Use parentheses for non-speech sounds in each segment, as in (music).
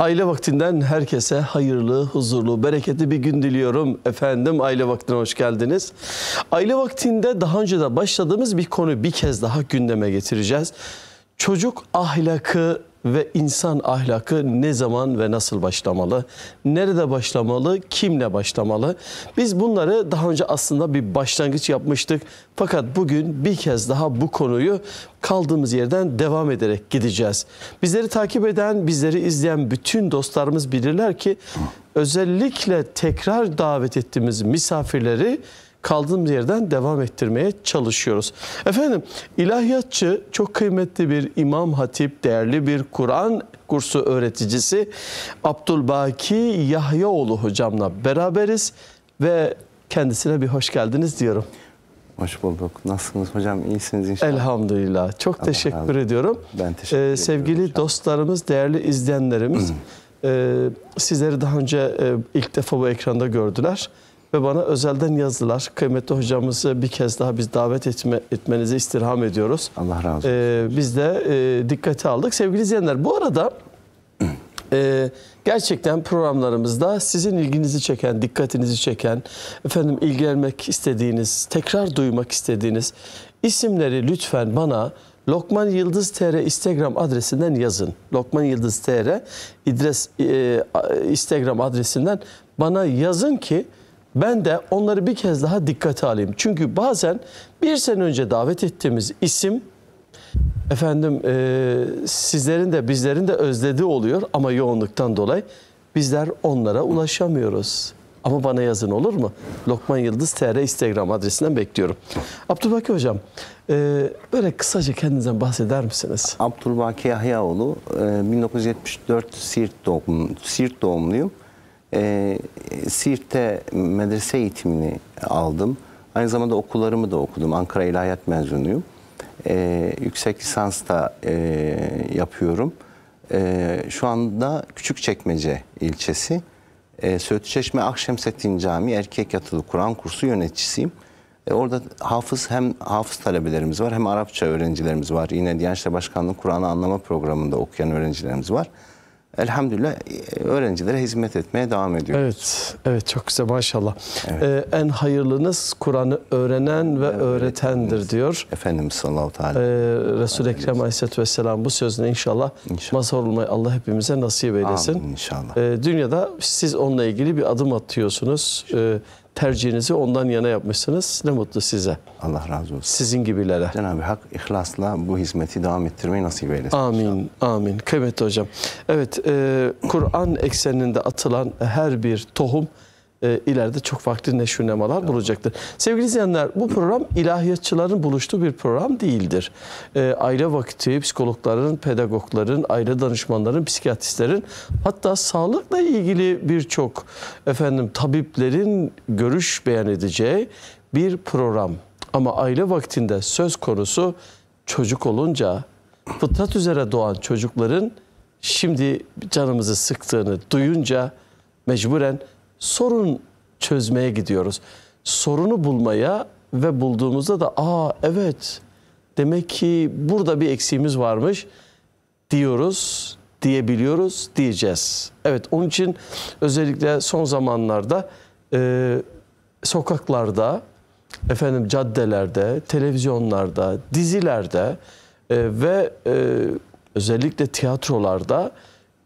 Aile Vakti'nden herkese hayırlı, huzurlu, bereketli bir gün diliyorum. Efendim Aile Vakti'ne hoş geldiniz. Aile Vakti'nde daha önce de başladığımız bir konu bir kez daha gündeme getireceğiz. Çocuk ahlakı ve insan ahlakı ne zaman ve nasıl başlamalı? Nerede başlamalı? Kimle başlamalı? Biz bunları daha önce aslında bir başlangıç yapmıştık. Fakat bugün bir kez daha bu konuyu kaldığımız yerden devam ederek gideceğiz. Bizleri takip eden, bizleri izleyen bütün dostlarımız bilirler ki özellikle tekrar davet ettiğimiz misafirleri kaldığımız yerden devam ettirmeye çalışıyoruz. Efendim ilahiyatçı çok kıymetli bir imam hatip, değerli bir Kur'an kursu öğreticisi Abdülbaki Yahyaoğlu hocamla beraberiz ve kendisine bir hoş geldiniz diyorum. Hoş bulduk. Nasılsınız hocam? İyisiniz inşallah. Elhamdülillah. Çok Allah teşekkür razı. ediyorum. Ben teşekkür ee, Sevgili inşallah. dostlarımız, değerli izleyenlerimiz (clears throat) e, sizleri daha önce e, ilk defa bu ekranda gördüler ve bana özelden yazdılar. Kıymetli hocamızı bir kez daha biz davet etme, etmenizi istirham ediyoruz. Allah razı olsun. Ee, biz de e, dikkate aldık. Sevgili izleyenler bu arada e, gerçekten programlarımızda sizin ilginizi çeken, dikkatinizi çeken, efendim ilgilenmek istediğiniz, tekrar duymak istediğiniz isimleri lütfen bana Lokman Yıldız TR Instagram adresinden yazın. Lokman Yıldız TR adres e, Instagram adresinden bana yazın ki ben de onları bir kez daha dikkate alayım. Çünkü bazen bir sene önce davet ettiğimiz isim efendim e, sizlerin de bizlerin de özlediği oluyor ama yoğunluktan dolayı bizler onlara ulaşamıyoruz. Ama bana yazın olur mu? Lokman Yıldız TR Instagram adresinden bekliyorum. Abdülbaki Hocam, e, böyle kısaca kendinizden bahseder misiniz? Abdülbaki Yahyaoğlu, e, 1974 Siirt, doğum, Siirt doğumluyum e, Siirt'te medrese eğitimini aldım. Aynı zamanda okullarımı da okudum. Ankara İlahiyat mezunuyum. E, yüksek lisans da e, yapıyorum. E, şu anda Küçükçekmece ilçesi. E, Söğütçeşme Akşemsettin Camii Erkek Yatılı Kur'an Kursu yöneticisiyim. E, orada hafız hem hafız talebelerimiz var hem Arapça öğrencilerimiz var. Yine Diyanet İşleri Başkanlığı Kur'an'ı Anlama Programı'nda okuyan öğrencilerimiz var elhamdülillah e, öğrencilere hizmet etmeye devam ediyor. Evet, evet çok güzel maşallah. Evet. Ee, en hayırlınız Kur'an'ı öğrenen ve evet, öğretendir diyor. Efendimiz sallallahu aleyhi ve ee, sellem. Resul-i Ekrem aleyhisselatü vesselam bu sözüne inşallah, inşallah. mazhar olmayı Allah hepimize nasip eylesin. Amin inşallah. Ee, dünyada siz onunla ilgili bir adım atıyorsunuz. Ee, tercihinizi ondan yana yapmışsınız. Ne mutlu size. Allah razı olsun. Sizin gibilere. Cenab-ı Hak ihlasla bu hizmeti devam ettirmeyi nasip eylesin. Amin, inşallah. amin. Kıymetli hocam. Evet, e, Kur'an ekseninde atılan her bir tohum e, ileride çok farklı neşvinemalar bulacaktır. Sevgili izleyenler bu program ilahiyatçıların buluştuğu bir program değildir. E, aile vakti psikologların, pedagogların, aile danışmanların, psikiyatristlerin hatta sağlıkla ilgili birçok efendim tabiplerin görüş beyan edeceği bir program. Ama aile vaktinde söz konusu çocuk olunca fıtrat üzere doğan çocukların şimdi canımızı sıktığını duyunca mecburen sorun çözmeye gidiyoruz. Sorunu bulmaya ve bulduğumuzda da aa evet demek ki burada bir eksiğimiz varmış diyoruz, diyebiliyoruz, diyeceğiz. Evet onun için özellikle son zamanlarda e, sokaklarda, efendim caddelerde, televizyonlarda, dizilerde e, ve e, özellikle tiyatrolarda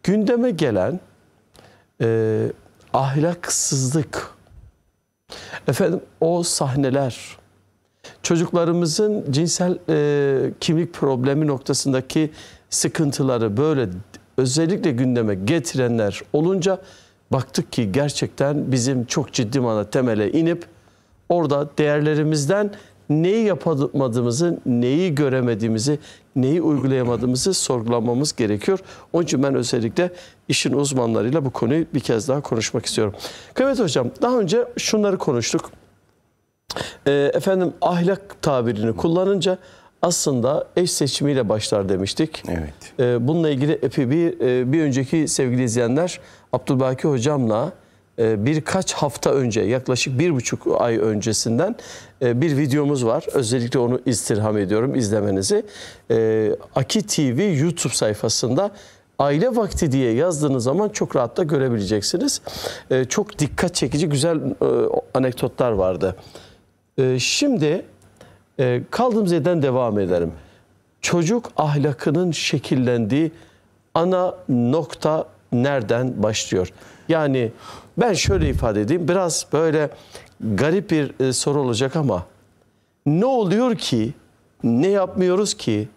gündeme gelen e, ahlaksızlık, efendim o sahneler, çocuklarımızın cinsel e, kimlik problemi noktasındaki sıkıntıları böyle özellikle gündeme getirenler olunca baktık ki gerçekten bizim çok ciddi manada temele inip orada değerlerimizden neyi yapamadığımızı, neyi göremediğimizi, neyi uygulayamadığımızı sorgulamamız gerekiyor. Onun için ben özellikle işin uzmanlarıyla bu konuyu bir kez daha konuşmak istiyorum. Kıymet Hocam daha önce şunları konuştuk. E, efendim ahlak tabirini kullanınca aslında eş seçimiyle başlar demiştik. Evet. E, bununla ilgili epi bir, e, bir önceki sevgili izleyenler Abdülbaki Hocam'la ee, birkaç hafta önce yaklaşık bir buçuk ay öncesinden e, bir videomuz var. Özellikle onu istirham ediyorum izlemenizi. Ee, Aki TV YouTube sayfasında aile vakti diye yazdığınız zaman çok rahatla görebileceksiniz. Ee, çok dikkat çekici güzel e, anekdotlar vardı. Şimdi e, kaldığımız yerden devam edelim. Çocuk ahlakının şekillendiği ana nokta nereden başlıyor? Yani ben şöyle ifade edeyim. Biraz böyle garip bir e, soru olacak ama ne oluyor ki ne yapmıyoruz ki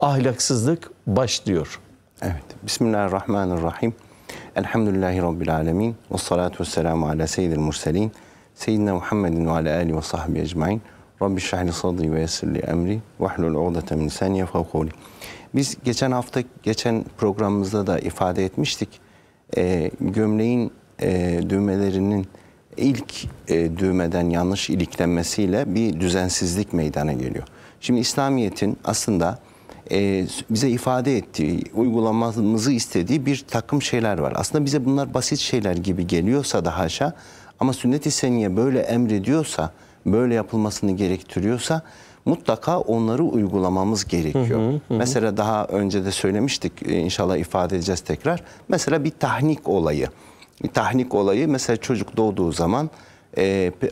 ahlaksızlık başlıyor. Evet. Bismillahirrahmanirrahim. Elhamdülillahi Rabbil alemin. Ve salatu ve selamu ala seyyidil murselin. Seyyidina Muhammedin ve ala alihi ve sahbihi ecmain. Rabbi şahli sadri ve yessirli emri. Vahlul uğdete min sen yefavkuli. Biz geçen hafta, geçen programımızda da ifade etmiştik. E, gömleğin e, düğmelerinin ilk e, düğmeden yanlış iliklenmesiyle bir düzensizlik meydana geliyor. Şimdi İslamiyet'in aslında e, bize ifade ettiği, uygulamamızı istediği bir takım şeyler var. Aslında bize bunlar basit şeyler gibi geliyorsa da haşa ama sünnet-i seniye böyle emrediyorsa, böyle yapılmasını gerektiriyorsa mutlaka onları uygulamamız gerekiyor. Hı hı, hı. Mesela daha önce de söylemiştik e, inşallah ifade edeceğiz tekrar. Mesela bir tahnik olayı tahnik olayı mesela çocuk doğduğu zaman e,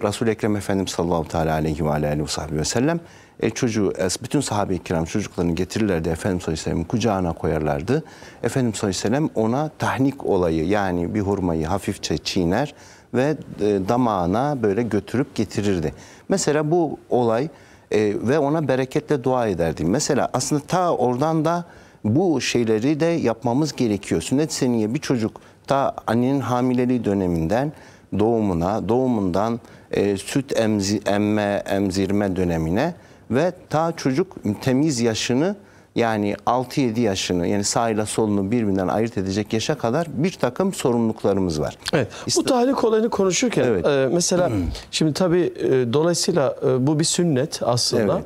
Resul-i Ekrem Efendimiz sallallahu teala aleyhi ve aleyhi ve, ve sellem e, çocuğu, bütün sahabe-i kiram çocuklarını getirirlerdi Efendimiz Aleyhisselam'ın kucağına koyarlardı. Efendimiz Aleyhisselam ona tahnik olayı yani bir hurmayı hafifçe çiğner ve e, damağına böyle götürüp getirirdi. Mesela bu olay e, ve ona bereketle dua ederdi. Mesela aslında ta oradan da bu şeyleri de yapmamız gerekiyor. Sünnet seniye bir çocuk ta annenin hamileliği döneminden doğumuna, doğumundan e, süt emzi, emme, emzirme dönemine ve ta çocuk temiz yaşını yani 6-7 yaşını yani sağıyla solunu birbirinden ayırt edecek yaşa kadar bir takım sorumluluklarımız var. Evet. İst bu tahrik olayını konuşurken evet. e, mesela hmm. şimdi tabii e, dolayısıyla e, bu bir sünnet aslında. Evet.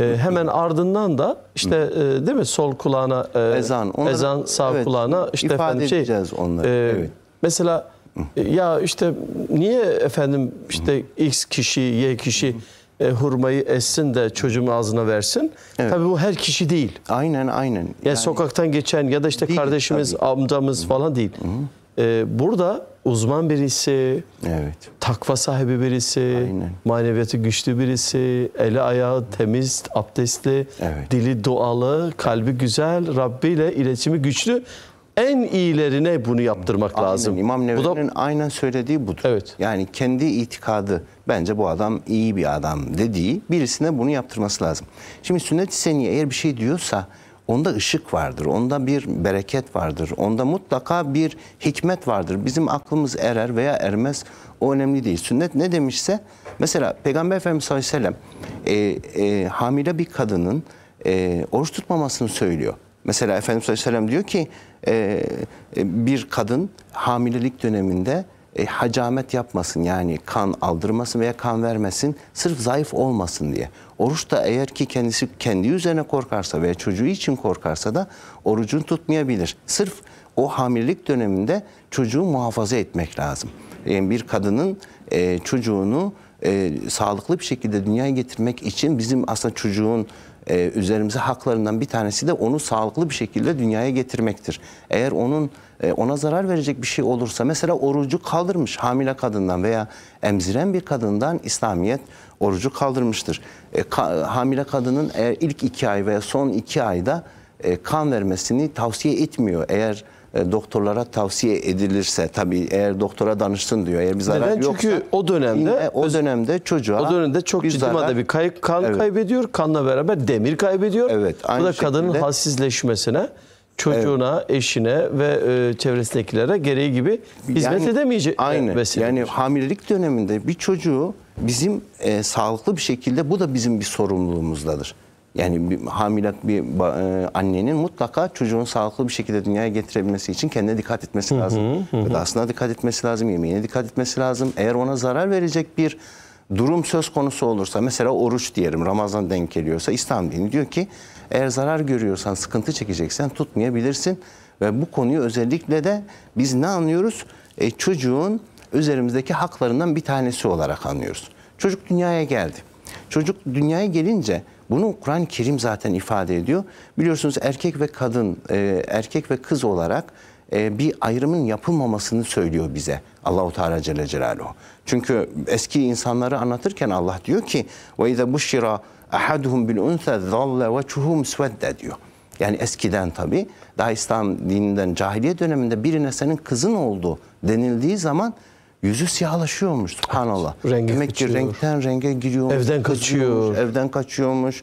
E, hemen ardından da işte e, değil mi sol kulağına e, ezan, onları, ezan sağ evet, kulağına işte ifade efendim şey edeceğiz onları. E, evet. Mesela e, ya işte niye efendim işte X kişi, Y kişi e, hurmayı essin de çocuğun ağzına versin. Evet. Tabii bu her kişi değil. Aynen aynen. Yani, yani sokaktan geçen ya da işte değil, kardeşimiz, tabii. amcamız falan değil. Hı -hı. Ee, burada uzman birisi, evet. takva sahibi birisi, Aynen. maneviyatı güçlü birisi, eli ayağı temiz, abdestli, evet. dili dualı, kalbi güzel, Rabbi ile iletişimi güçlü en iyilerine bunu yaptırmak aynen. lazım. İmam Nevevi'nin da... aynen söylediği budur. Evet. Yani kendi itikadı bence bu adam iyi bir adam dediği birisine bunu yaptırması lazım. Şimdi sünnet-i seniye eğer bir şey diyorsa Onda ışık vardır, onda bir bereket vardır, onda mutlaka bir hikmet vardır. Bizim aklımız erer veya ermez o önemli değil. Sünnet ne demişse mesela Peygamber Efendimiz sallallahu aleyhi ve sellem e, e, hamile bir kadının e, oruç tutmamasını söylüyor. Mesela Efendimiz sallallahu aleyhi ve sellem diyor ki e, e bir kadın hamilelik döneminde e, hacamet yapmasın yani kan aldırmasın veya kan vermesin sırf zayıf olmasın diye. Oruç da eğer ki kendisi kendi üzerine korkarsa veya çocuğu için korkarsa da orucun tutmayabilir. Sırf o hamilelik döneminde çocuğu muhafaza etmek lazım. Yani e, bir kadının e, çocuğunu e, sağlıklı bir şekilde dünyaya getirmek için bizim aslında çocuğun e, üzerimize haklarından bir tanesi de onu sağlıklı bir şekilde dünyaya getirmektir. Eğer onun e, ona zarar verecek bir şey olursa mesela orucu kaldırmış hamile kadından veya emziren bir kadından İslamiyet orucu kaldırmıştır. E, ka, hamile kadının eğer ilk iki ay veya son iki ayda e, kan vermesini tavsiye etmiyor. Eğer e, doktorlara tavsiye edilirse tabii eğer doktora danışsın diyor. Eğer bir zarar Neden? yoksa çünkü o dönemde yine, o dönemde çocuğa o dönemde çok ciddi zarar, madde bir kay, kan evet. kaybediyor. Kanla beraber demir kaybediyor. Evet. Aynı Bu da şekilde, kadının halsizleşmesine çocuğuna, evet. eşine ve e, çevresindekilere gereği gibi hizmet yani, edemeyecek. Aynı. Yani hamilelik döneminde bir çocuğu bizim e, sağlıklı bir şekilde bu da bizim bir sorumluluğumuzdadır. Yani bir, hamilat bir e, annenin mutlaka çocuğun sağlıklı bir şekilde dünyaya getirebilmesi için kendine dikkat etmesi lazım. Hı hı, Gıdasına dikkat etmesi lazım, yemeğine dikkat etmesi lazım. Eğer ona zarar verecek bir durum söz konusu olursa mesela oruç diyelim Ramazan denk geliyorsa İslam dini diyor ki eğer zarar görüyorsan sıkıntı çekeceksen tutmayabilirsin ve bu konuyu özellikle de biz ne anlıyoruz? E, çocuğun üzerimizdeki haklarından bir tanesi olarak anlıyoruz. Çocuk dünyaya geldi. Çocuk dünyaya gelince bunu Kur'an-ı Kerim zaten ifade ediyor. Biliyorsunuz erkek ve kadın, e, erkek ve kız olarak e, bir ayrımın yapılmamasını söylüyor bize Allahu Teala Celle Celaluhu. Çünkü eski insanları anlatırken Allah diyor ki ve iza bushira ahaduhum bil unsa zalla vechuhu musvedda diyor. Yani eskiden tabi daha İslam dininden cahiliye döneminde birine senin kızın oldu denildiği zaman Yüzü siyahlaşıyormuş subhanallah. Demek kaçıyor. ki renkten renge giriyormuş. Evden kaçıyor. Evden kaçıyormuş.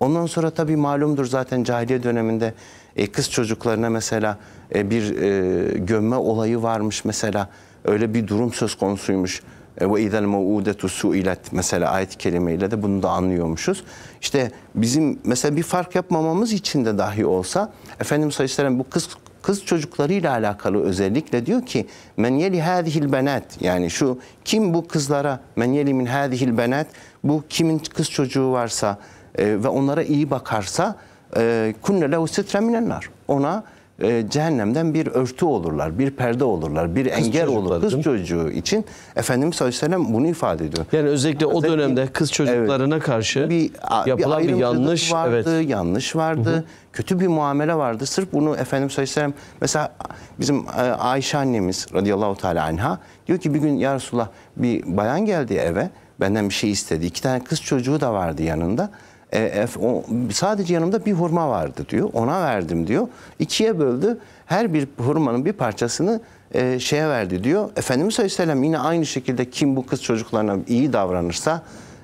Ondan sonra tabii malumdur zaten cahiliye döneminde e, kız çocuklarına mesela e, bir e, gömme olayı varmış mesela. Öyle bir durum söz konusuymuş. E, ve idel maudetu suilet mesela ayet kelimeyle de bunu da anlıyormuşuz. İşte bizim mesela bir fark yapmamamız için de dahi olsa Efendimiz Aleyhisselam bu kız kız çocuklarıyla alakalı özellikle diyor ki men yeli hadihil benet, yani şu kim bu kızlara men yeli min hadihil benet, bu kimin kız çocuğu varsa e, ve onlara iyi bakarsa e, kunne lehu sitre minennar ona e, cehennemden bir örtü olurlar, bir perde olurlar, bir kız engel olur kız çocuğu için. Efendimiz Aleyhisselam bunu ifade ediyor. Yani özellikle o dönemde kız çocuklarına evet, karşı bir, yapılan bir, bir yanlış vardı, evet. yanlış vardı. Hı hı. Kötü bir muamele vardı. Sırf bunu Efendimiz Aleyhisselam mesela bizim e, Ayşe annemiz radıyallahu teala anha diyor ki bir gün ya Resulullah bir bayan geldi eve benden bir şey istedi. İki tane kız çocuğu da vardı yanında. E, o, sadece yanımda bir hurma vardı diyor. Ona verdim diyor. İkiye böldü. Her bir hurmanın bir parçasını e, şeye verdi diyor. Efendimiz Aleyhisselam yine aynı şekilde kim bu kız çocuklarına iyi davranırsa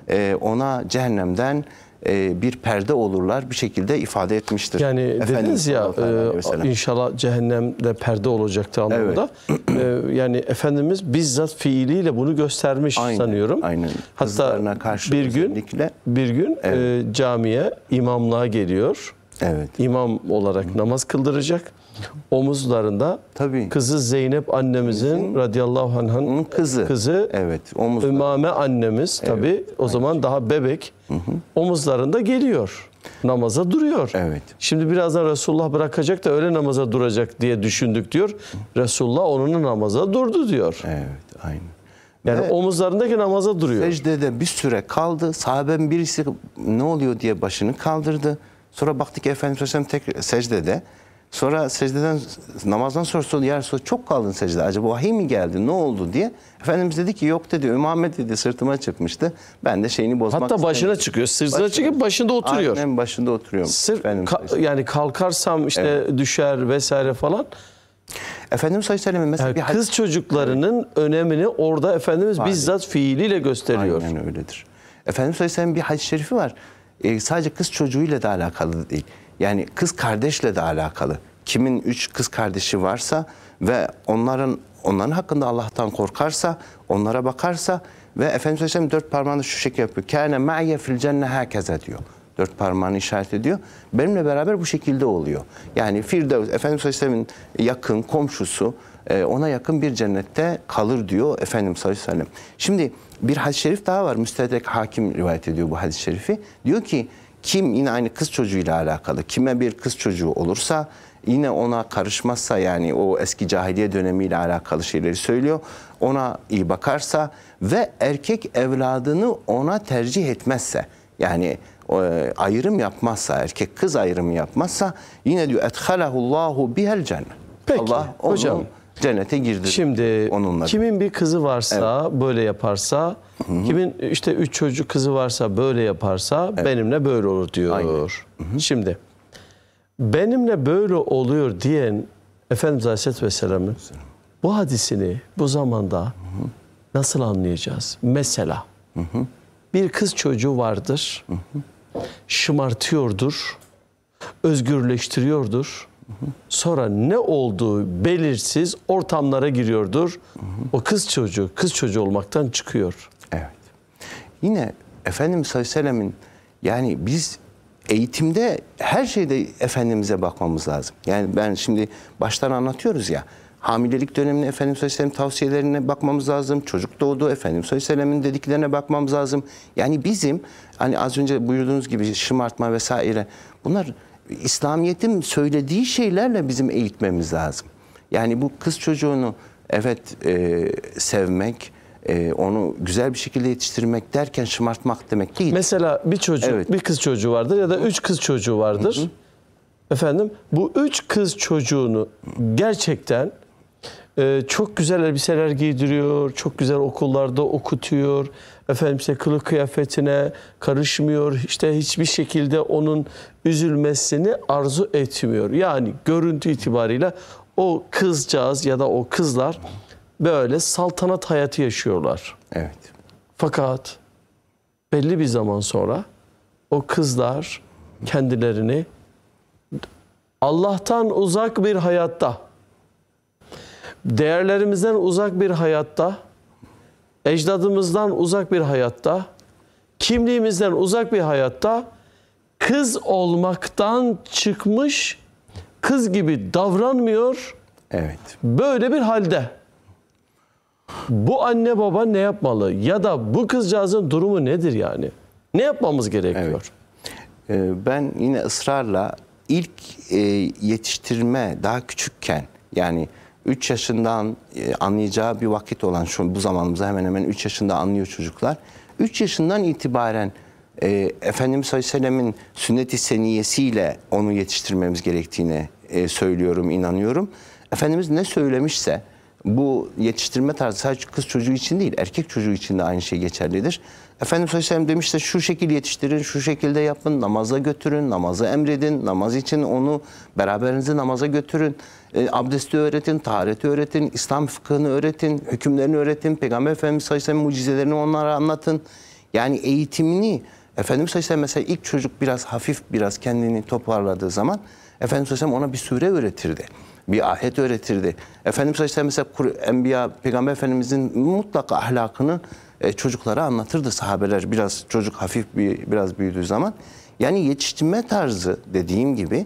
e, ona cehennemden e, bir perde olurlar bir şekilde ifade etmiştir. Yani Efendimiz dediniz ya e, inşallah cehennemde perde olacaktı anlamında. Evet. e, yani Efendimiz bizzat fiiliyle bunu göstermiş aynen, sanıyorum. Aynen. Hatta karşı bir gün bir gün e, evet. e, camiye imamlığa geliyor. Evet. İmam olarak namaz kıldıracak omuzlarında Tabii. kızı Zeynep annemizin Bizim, radıyallahu anh'ın kızı. kızı evet, omuzları. Ümame annemiz evet, tabii o aynen. zaman daha bebek hı hı. omuzlarında geliyor. Namaza duruyor. Evet. Şimdi birazdan Resulullah bırakacak da öyle namaza duracak diye düşündük diyor. Hı. Resulullah onun namaza durdu diyor. Evet, aynı. Yani Ve omuzlarındaki namaza duruyor. Secdede bir süre kaldı. Sahaben birisi ne oluyor diye başını kaldırdı. Sonra baktık ki Efendimiz Aleyhisselam tek secdede. Sonra secdeden, namazdan sonra sor, ya Resulallah çok kaldın secde. Acaba vahiy mi geldi, ne oldu diye. Efendimiz dedi ki yok dedi, Ümamet dedi sırtıma çıkmıştı. Ben de şeyini bozmak Hatta başına istemiyorum. çıkıyor, sırtına çıkıp başında oturuyor. Aynen başında oturuyorum. Sırf ka işte. yani kalkarsam işte evet. düşer vesaire falan. Efendimiz Aleyhisselam'ın mesela yani bir kız çocuklarının evet. önemini orada Efendimiz Aynen. bizzat fiiliyle gösteriyor. Aynen öyledir. Efendimiz Aleyhisselam'ın bir hadis şerifi var. E, sadece kız çocuğuyla da alakalı değil. Yani kız kardeşle de alakalı. Kimin üç kız kardeşi varsa ve onların onların hakkında Allah'tan korkarsa, onlara bakarsa ve Efendimiz Aleyhisselam dört parmağını şu şekilde yapıyor. Kâne ma'ye fil cenne hâkeze diyor. Dört parmağını işaret ediyor. Benimle beraber bu şekilde oluyor. Yani Firdevs, Efendimiz Aleyhisselam'ın yakın komşusu, e, ona yakın bir cennette kalır diyor Efendimiz Aleyhisselam. Şimdi bir hadis-i şerif daha var. Müstedrek hakim rivayet ediyor bu hadis-i şerifi. Diyor ki kim yine aynı kız çocuğuyla alakalı. Kime bir kız çocuğu olursa yine ona karışmazsa yani o eski cahiliye dönemiyle alakalı şeyleri söylüyor. Ona iyi bakarsa ve erkek evladını ona tercih etmezse yani e, ayrım yapmazsa erkek kız ayrımı yapmazsa yine diyor ethalahullahu bihel cennet. Peki, Allah onu hocam cennete girdi. Şimdi onunla. kimin bir kızı varsa evet. böyle yaparsa, Hı-hı. kimin işte üç çocuk kızı varsa böyle yaparsa evet. benimle böyle olur diyor. Hı-hı. Şimdi benimle böyle oluyor diyen Efendimiz Aleyhisselatü Vesselam'ın bu hadisini bu zamanda Hı-hı. nasıl anlayacağız? Mesela Hı-hı. bir kız çocuğu vardır, Hı-hı. şımartıyordur, özgürleştiriyordur Sonra ne olduğu belirsiz ortamlara giriyordur. O kız çocuğu, kız çocuğu olmaktan çıkıyor. Evet. Yine Efendimiz Aleyhisselam'ın yani biz eğitimde her şeyde Efendimiz'e bakmamız lazım. Yani ben şimdi baştan anlatıyoruz ya hamilelik döneminde Efendimiz Aleyhisselam tavsiyelerine bakmamız lazım. Çocuk doğdu Efendimiz Aleyhisselam'ın dediklerine bakmamız lazım. Yani bizim hani az önce buyurduğunuz gibi şımartma vesaire bunlar İslamiyet'in söylediği şeylerle bizim eğitmemiz lazım. Yani bu kız çocuğunu evet e, sevmek, e, onu güzel bir şekilde yetiştirmek derken şımartmak demek değil. Mesela bir çocuk, evet. bir kız çocuğu vardır ya da üç kız çocuğu vardır. Hı hı. Efendim bu üç kız çocuğunu gerçekten e, çok güzel elbiseler giydiriyor, çok güzel okullarda okutuyor efendim işte kılık kıyafetine karışmıyor. İşte hiçbir şekilde onun üzülmesini arzu etmiyor. Yani görüntü itibariyle o kızcağız ya da o kızlar böyle saltanat hayatı yaşıyorlar. Evet. Fakat belli bir zaman sonra o kızlar kendilerini Allah'tan uzak bir hayatta, değerlerimizden uzak bir hayatta ecdadımızdan uzak bir hayatta, kimliğimizden uzak bir hayatta kız olmaktan çıkmış, kız gibi davranmıyor. Evet. Böyle bir halde. Bu anne baba ne yapmalı? Ya da bu kızcağızın durumu nedir yani? Ne yapmamız gerekiyor? Evet. Ee, ben yine ısrarla ilk e, yetiştirme daha küçükken yani 3 yaşından e, anlayacağı bir vakit olan şu bu zamanımızda hemen hemen 3 yaşında anlıyor çocuklar. 3 yaşından itibaren e, Efendimiz Aleyhisselam'ın sünnet-i seniyesiyle onu yetiştirmemiz gerektiğini e, söylüyorum, inanıyorum. Efendimiz ne söylemişse, bu yetiştirme tarzı sadece kız çocuğu için değil, erkek çocuğu için de aynı şey geçerlidir. Efendim Aleyhisselam demiş de şu şekil yetiştirin, şu şekilde yapın, namaza götürün, namaza emredin, namaz için onu beraberinizi namaza götürün, e, abdesti öğretin, tahareti öğretin, İslam fıkhını öğretin, hükümlerini öğretin, Peygamber Efendimiz Aleyhisselam mucizelerini onlara anlatın. Yani eğitimini Efendimiz Aleyhisselam mesela ilk çocuk biraz hafif biraz kendini toparladığı zaman Efendimiz Aleyhisselam ona bir sure öğretirdi bir ahet öğretirdi. Efendimiz Aleyhisselam mesela Enbiya, Peygamber Efendimizin mutlaka ahlakını e, çocuklara anlatırdı sahabeler. Biraz çocuk hafif bir biraz büyüdüğü zaman. Yani yetiştirme tarzı dediğim gibi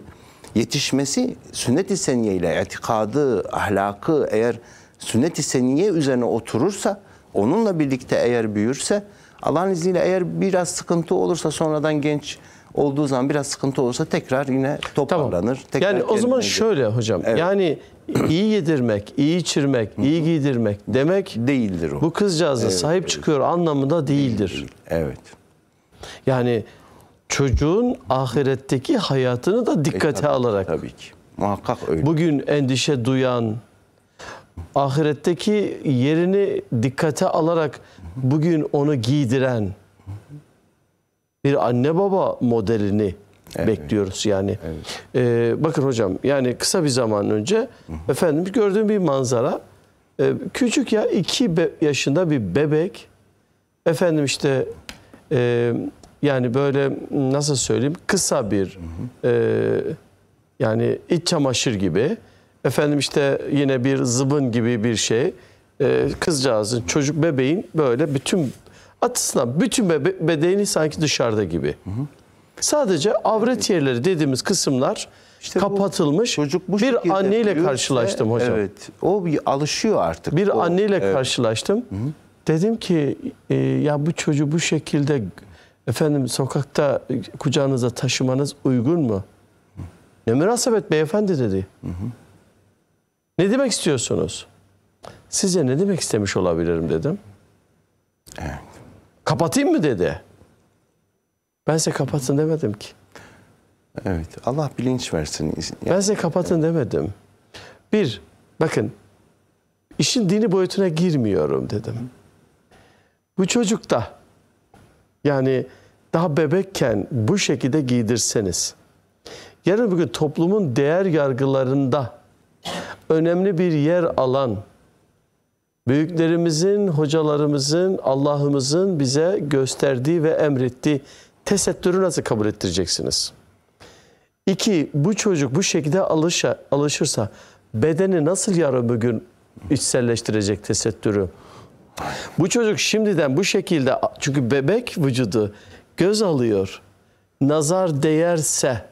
yetişmesi sünnet-i seniye ile itikadı, ahlakı eğer sünnet-i seniye üzerine oturursa, onunla birlikte eğer büyürse, Allah'ın izniyle eğer biraz sıkıntı olursa sonradan genç olduğu zaman biraz sıkıntı olursa tekrar yine toparlanır. Tamam. Tekrar yani o zaman gelir. şöyle hocam. Evet. Yani iyi yedirmek, iyi içirmek, iyi giydirmek demek değildir o. Bu kızcağıza evet, sahip evet. çıkıyor anlamında değildir. Evet. Yani çocuğun ahiretteki hayatını da dikkate e, tabii, alarak. Tabii ki. Muhakkak öyle. Bugün endişe duyan, ahiretteki yerini dikkate alarak bugün onu giydiren, bir anne baba modelini evet. bekliyoruz yani. Evet. Ee, bakın hocam yani kısa bir zaman önce hı hı. efendim gördüğüm bir manzara ee, küçük ya iki yaşında bir bebek efendim işte e, yani böyle nasıl söyleyeyim kısa bir hı hı. E, yani iç çamaşır gibi efendim işte yine bir zıbın gibi bir şey e, kızcağızın çocuk bebeğin böyle bütün aslında bütün bedeni sanki dışarıda gibi. Hı hı. Sadece avret yerleri dediğimiz kısımlar işte kapatılmış. Bu, çocuk bu bir anneyle karşılaştım hocam. Evet. O bir alışıyor artık. Bir o, anneyle evet. karşılaştım. Hı hı. Dedim ki e, ya bu çocuğu bu şekilde efendim sokakta kucağınıza taşımanız uygun mu? Hı. Ne münasebet beyefendi dedi. Hı hı. Ne demek istiyorsunuz? Size ne demek istemiş olabilirim dedim. Evet. Kapatayım mı dedi. Ben size kapatın demedim ki. Evet. Allah bilinç versin. Yani, ben size kapatın evet. demedim. Bir, bakın işin dini boyutuna girmiyorum dedim. Bu çocuk da, yani daha bebekken bu şekilde giydirseniz yarın bugün toplumun değer yargılarında önemli bir yer alan büyüklerimizin, hocalarımızın, Allah'ımızın bize gösterdiği ve emrettiği tesettürü nasıl kabul ettireceksiniz? İki, bu çocuk bu şekilde alışa, alışırsa bedeni nasıl yarın bugün içselleştirecek tesettürü? Bu çocuk şimdiden bu şekilde çünkü bebek vücudu göz alıyor. Nazar değerse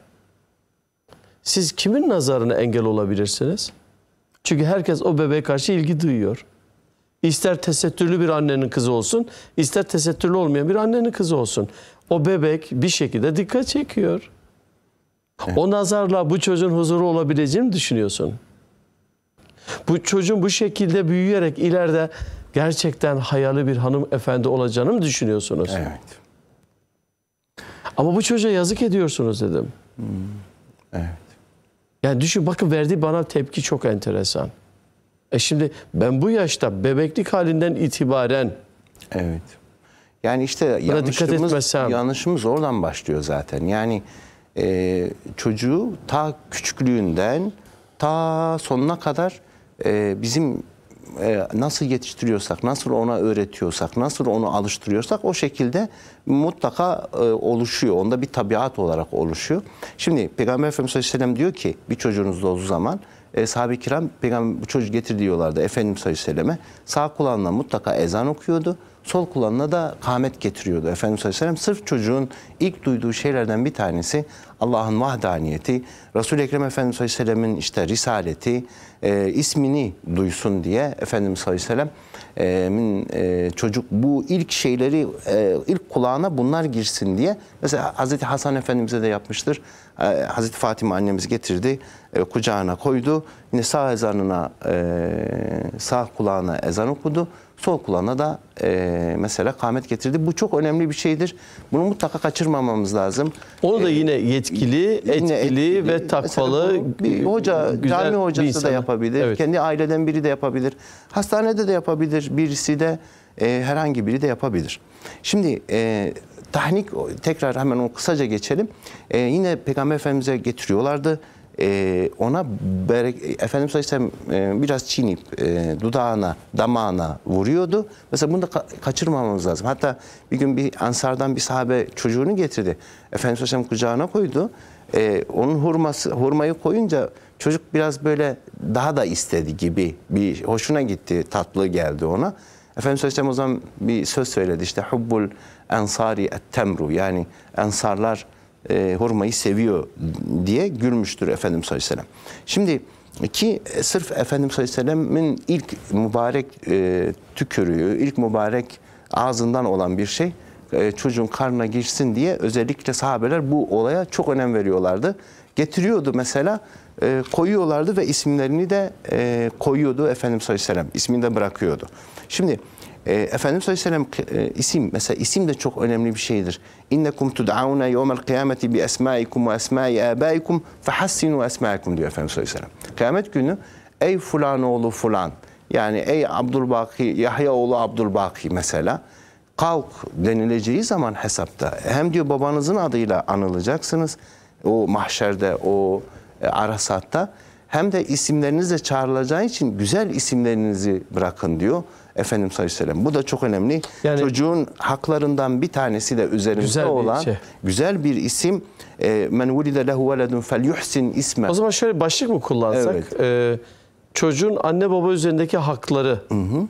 siz kimin nazarına engel olabilirsiniz? Çünkü herkes o bebeğe karşı ilgi duyuyor. İster tesettürlü bir annenin kızı olsun, ister tesettürlü olmayan bir annenin kızı olsun. O bebek bir şekilde dikkat çekiyor. Evet. O nazarla bu çocuğun huzuru olabileceğini düşünüyorsun. Bu çocuğun bu şekilde büyüyerek ileride gerçekten hayali bir hanımefendi olacağını mı düşünüyorsunuz? Evet. Ama bu çocuğa yazık ediyorsunuz dedim. Hmm. Evet. Yani düşün bakın verdiği bana tepki çok enteresan. E şimdi ben bu yaşta bebeklik halinden itibaren Evet. Yani işte yanlışımız, etmesem... yanlışımız oradan başlıyor zaten. Yani e, çocuğu ta küçüklüğünden ta sonuna kadar e, bizim e, nasıl yetiştiriyorsak, nasıl ona öğretiyorsak, nasıl onu alıştırıyorsak o şekilde mutlaka e, oluşuyor. Onda bir tabiat olarak oluşuyor. Şimdi Peygamber Efendimiz Aleyhisselam diyor ki bir çocuğunuz doğduğu zaman e, sahabe-i kiram peygamber bu çocuğu getir diyorlardı Efendimiz Aleyhisselam'e. Sağ kulağına mutlaka ezan okuyordu. Sol kulağına da kamet getiriyordu Efendimiz Aleyhisselam. Sırf çocuğun ilk duyduğu şeylerden bir tanesi Allah'ın vahdaniyeti, Resul-i Ekrem Efendimiz Aleyhisselam'ın işte risaleti, e, ismini duysun diye Efendimiz Aleyhisselam e, e, çocuk bu ilk şeyleri e, ilk kulağına bunlar girsin diye mesela Hazreti Hasan Efendimiz'e de yapmıştır. E, Hazreti Fatima annemiz getirdi e, kucağına koydu. Yine sağ ezanına, e, sağ kulağına ezan okudu. Sol kulağına da e, mesela kamet getirdi. Bu çok önemli bir şeydir. Bunu mutlaka kaçırmamamız lazım. Onu da e, yine yetkili, etkili, yine etkili ve takvalı bir hoca, güzel cami hocası bir da yapabilir. Evet. Kendi aileden biri de yapabilir. Hastanede de yapabilir. Birisi de e, herhangi biri de yapabilir. Şimdi e, tahnik tekrar hemen onu kısaca geçelim. E, yine Peygamber Efendimiz'e getiriyorlardı e, ona berek, efendim Aleyhisselam e, biraz çiğneyip e, dudağına, damağına vuruyordu. Mesela bunu da ka kaçırmamamız lazım. Hatta bir gün bir Ansar'dan bir sahabe çocuğunu getirdi. Efendim Aleyhisselam kucağına koydu. E, onun hurması, hurmayı koyunca çocuk biraz böyle daha da istedi gibi bir hoşuna gitti, tatlı geldi ona. Efendim Aleyhisselam o zaman bir söz söyledi işte hubbul ensari et temru yani ensarlar e, hurmayı seviyor diye gülmüştür Efendimiz Aleyhisselam. Şimdi ki e, sırf Efendimiz Aleyhisselam'ın ilk mübarek e, tükürüğü, ilk mübarek ağzından olan bir şey e, çocuğun karnına girsin diye özellikle sahabeler bu olaya çok önem veriyorlardı. Getiriyordu mesela e, koyuyorlardı ve isimlerini de e, koyuyordu Efendimiz Aleyhisselam. İsmini de bırakıyordu. Şimdi e, Efendimiz Aleyhisselam e, isim mesela isim de çok önemli bir şeydir. İnnekum tud'auna yevmel kıyameti bi esmaikum ve esmai abaikum fahassinu esmaikum diyor Efendimiz Aleyhisselam. Kıyamet günü ey fulan oğlu fulan yani ey Abdülbaki Yahya oğlu Abdülbaki mesela kalk denileceği zaman hesapta hem diyor babanızın adıyla anılacaksınız o mahşerde o e, arasatta hem de isimlerinizle de çağrılacağı için güzel isimlerinizi bırakın diyor. Efendim sallallahu aleyhi Bu da çok önemli. Yani, Çocuğun haklarından bir tanesi de üzerinde güzel olan şey. güzel bir isim. E, Men vulide lehu veledun fel yuhsin isme. O zaman şöyle başlık mı kullansak? Evet. E, çocuğun anne baba üzerindeki hakları. Hı hı.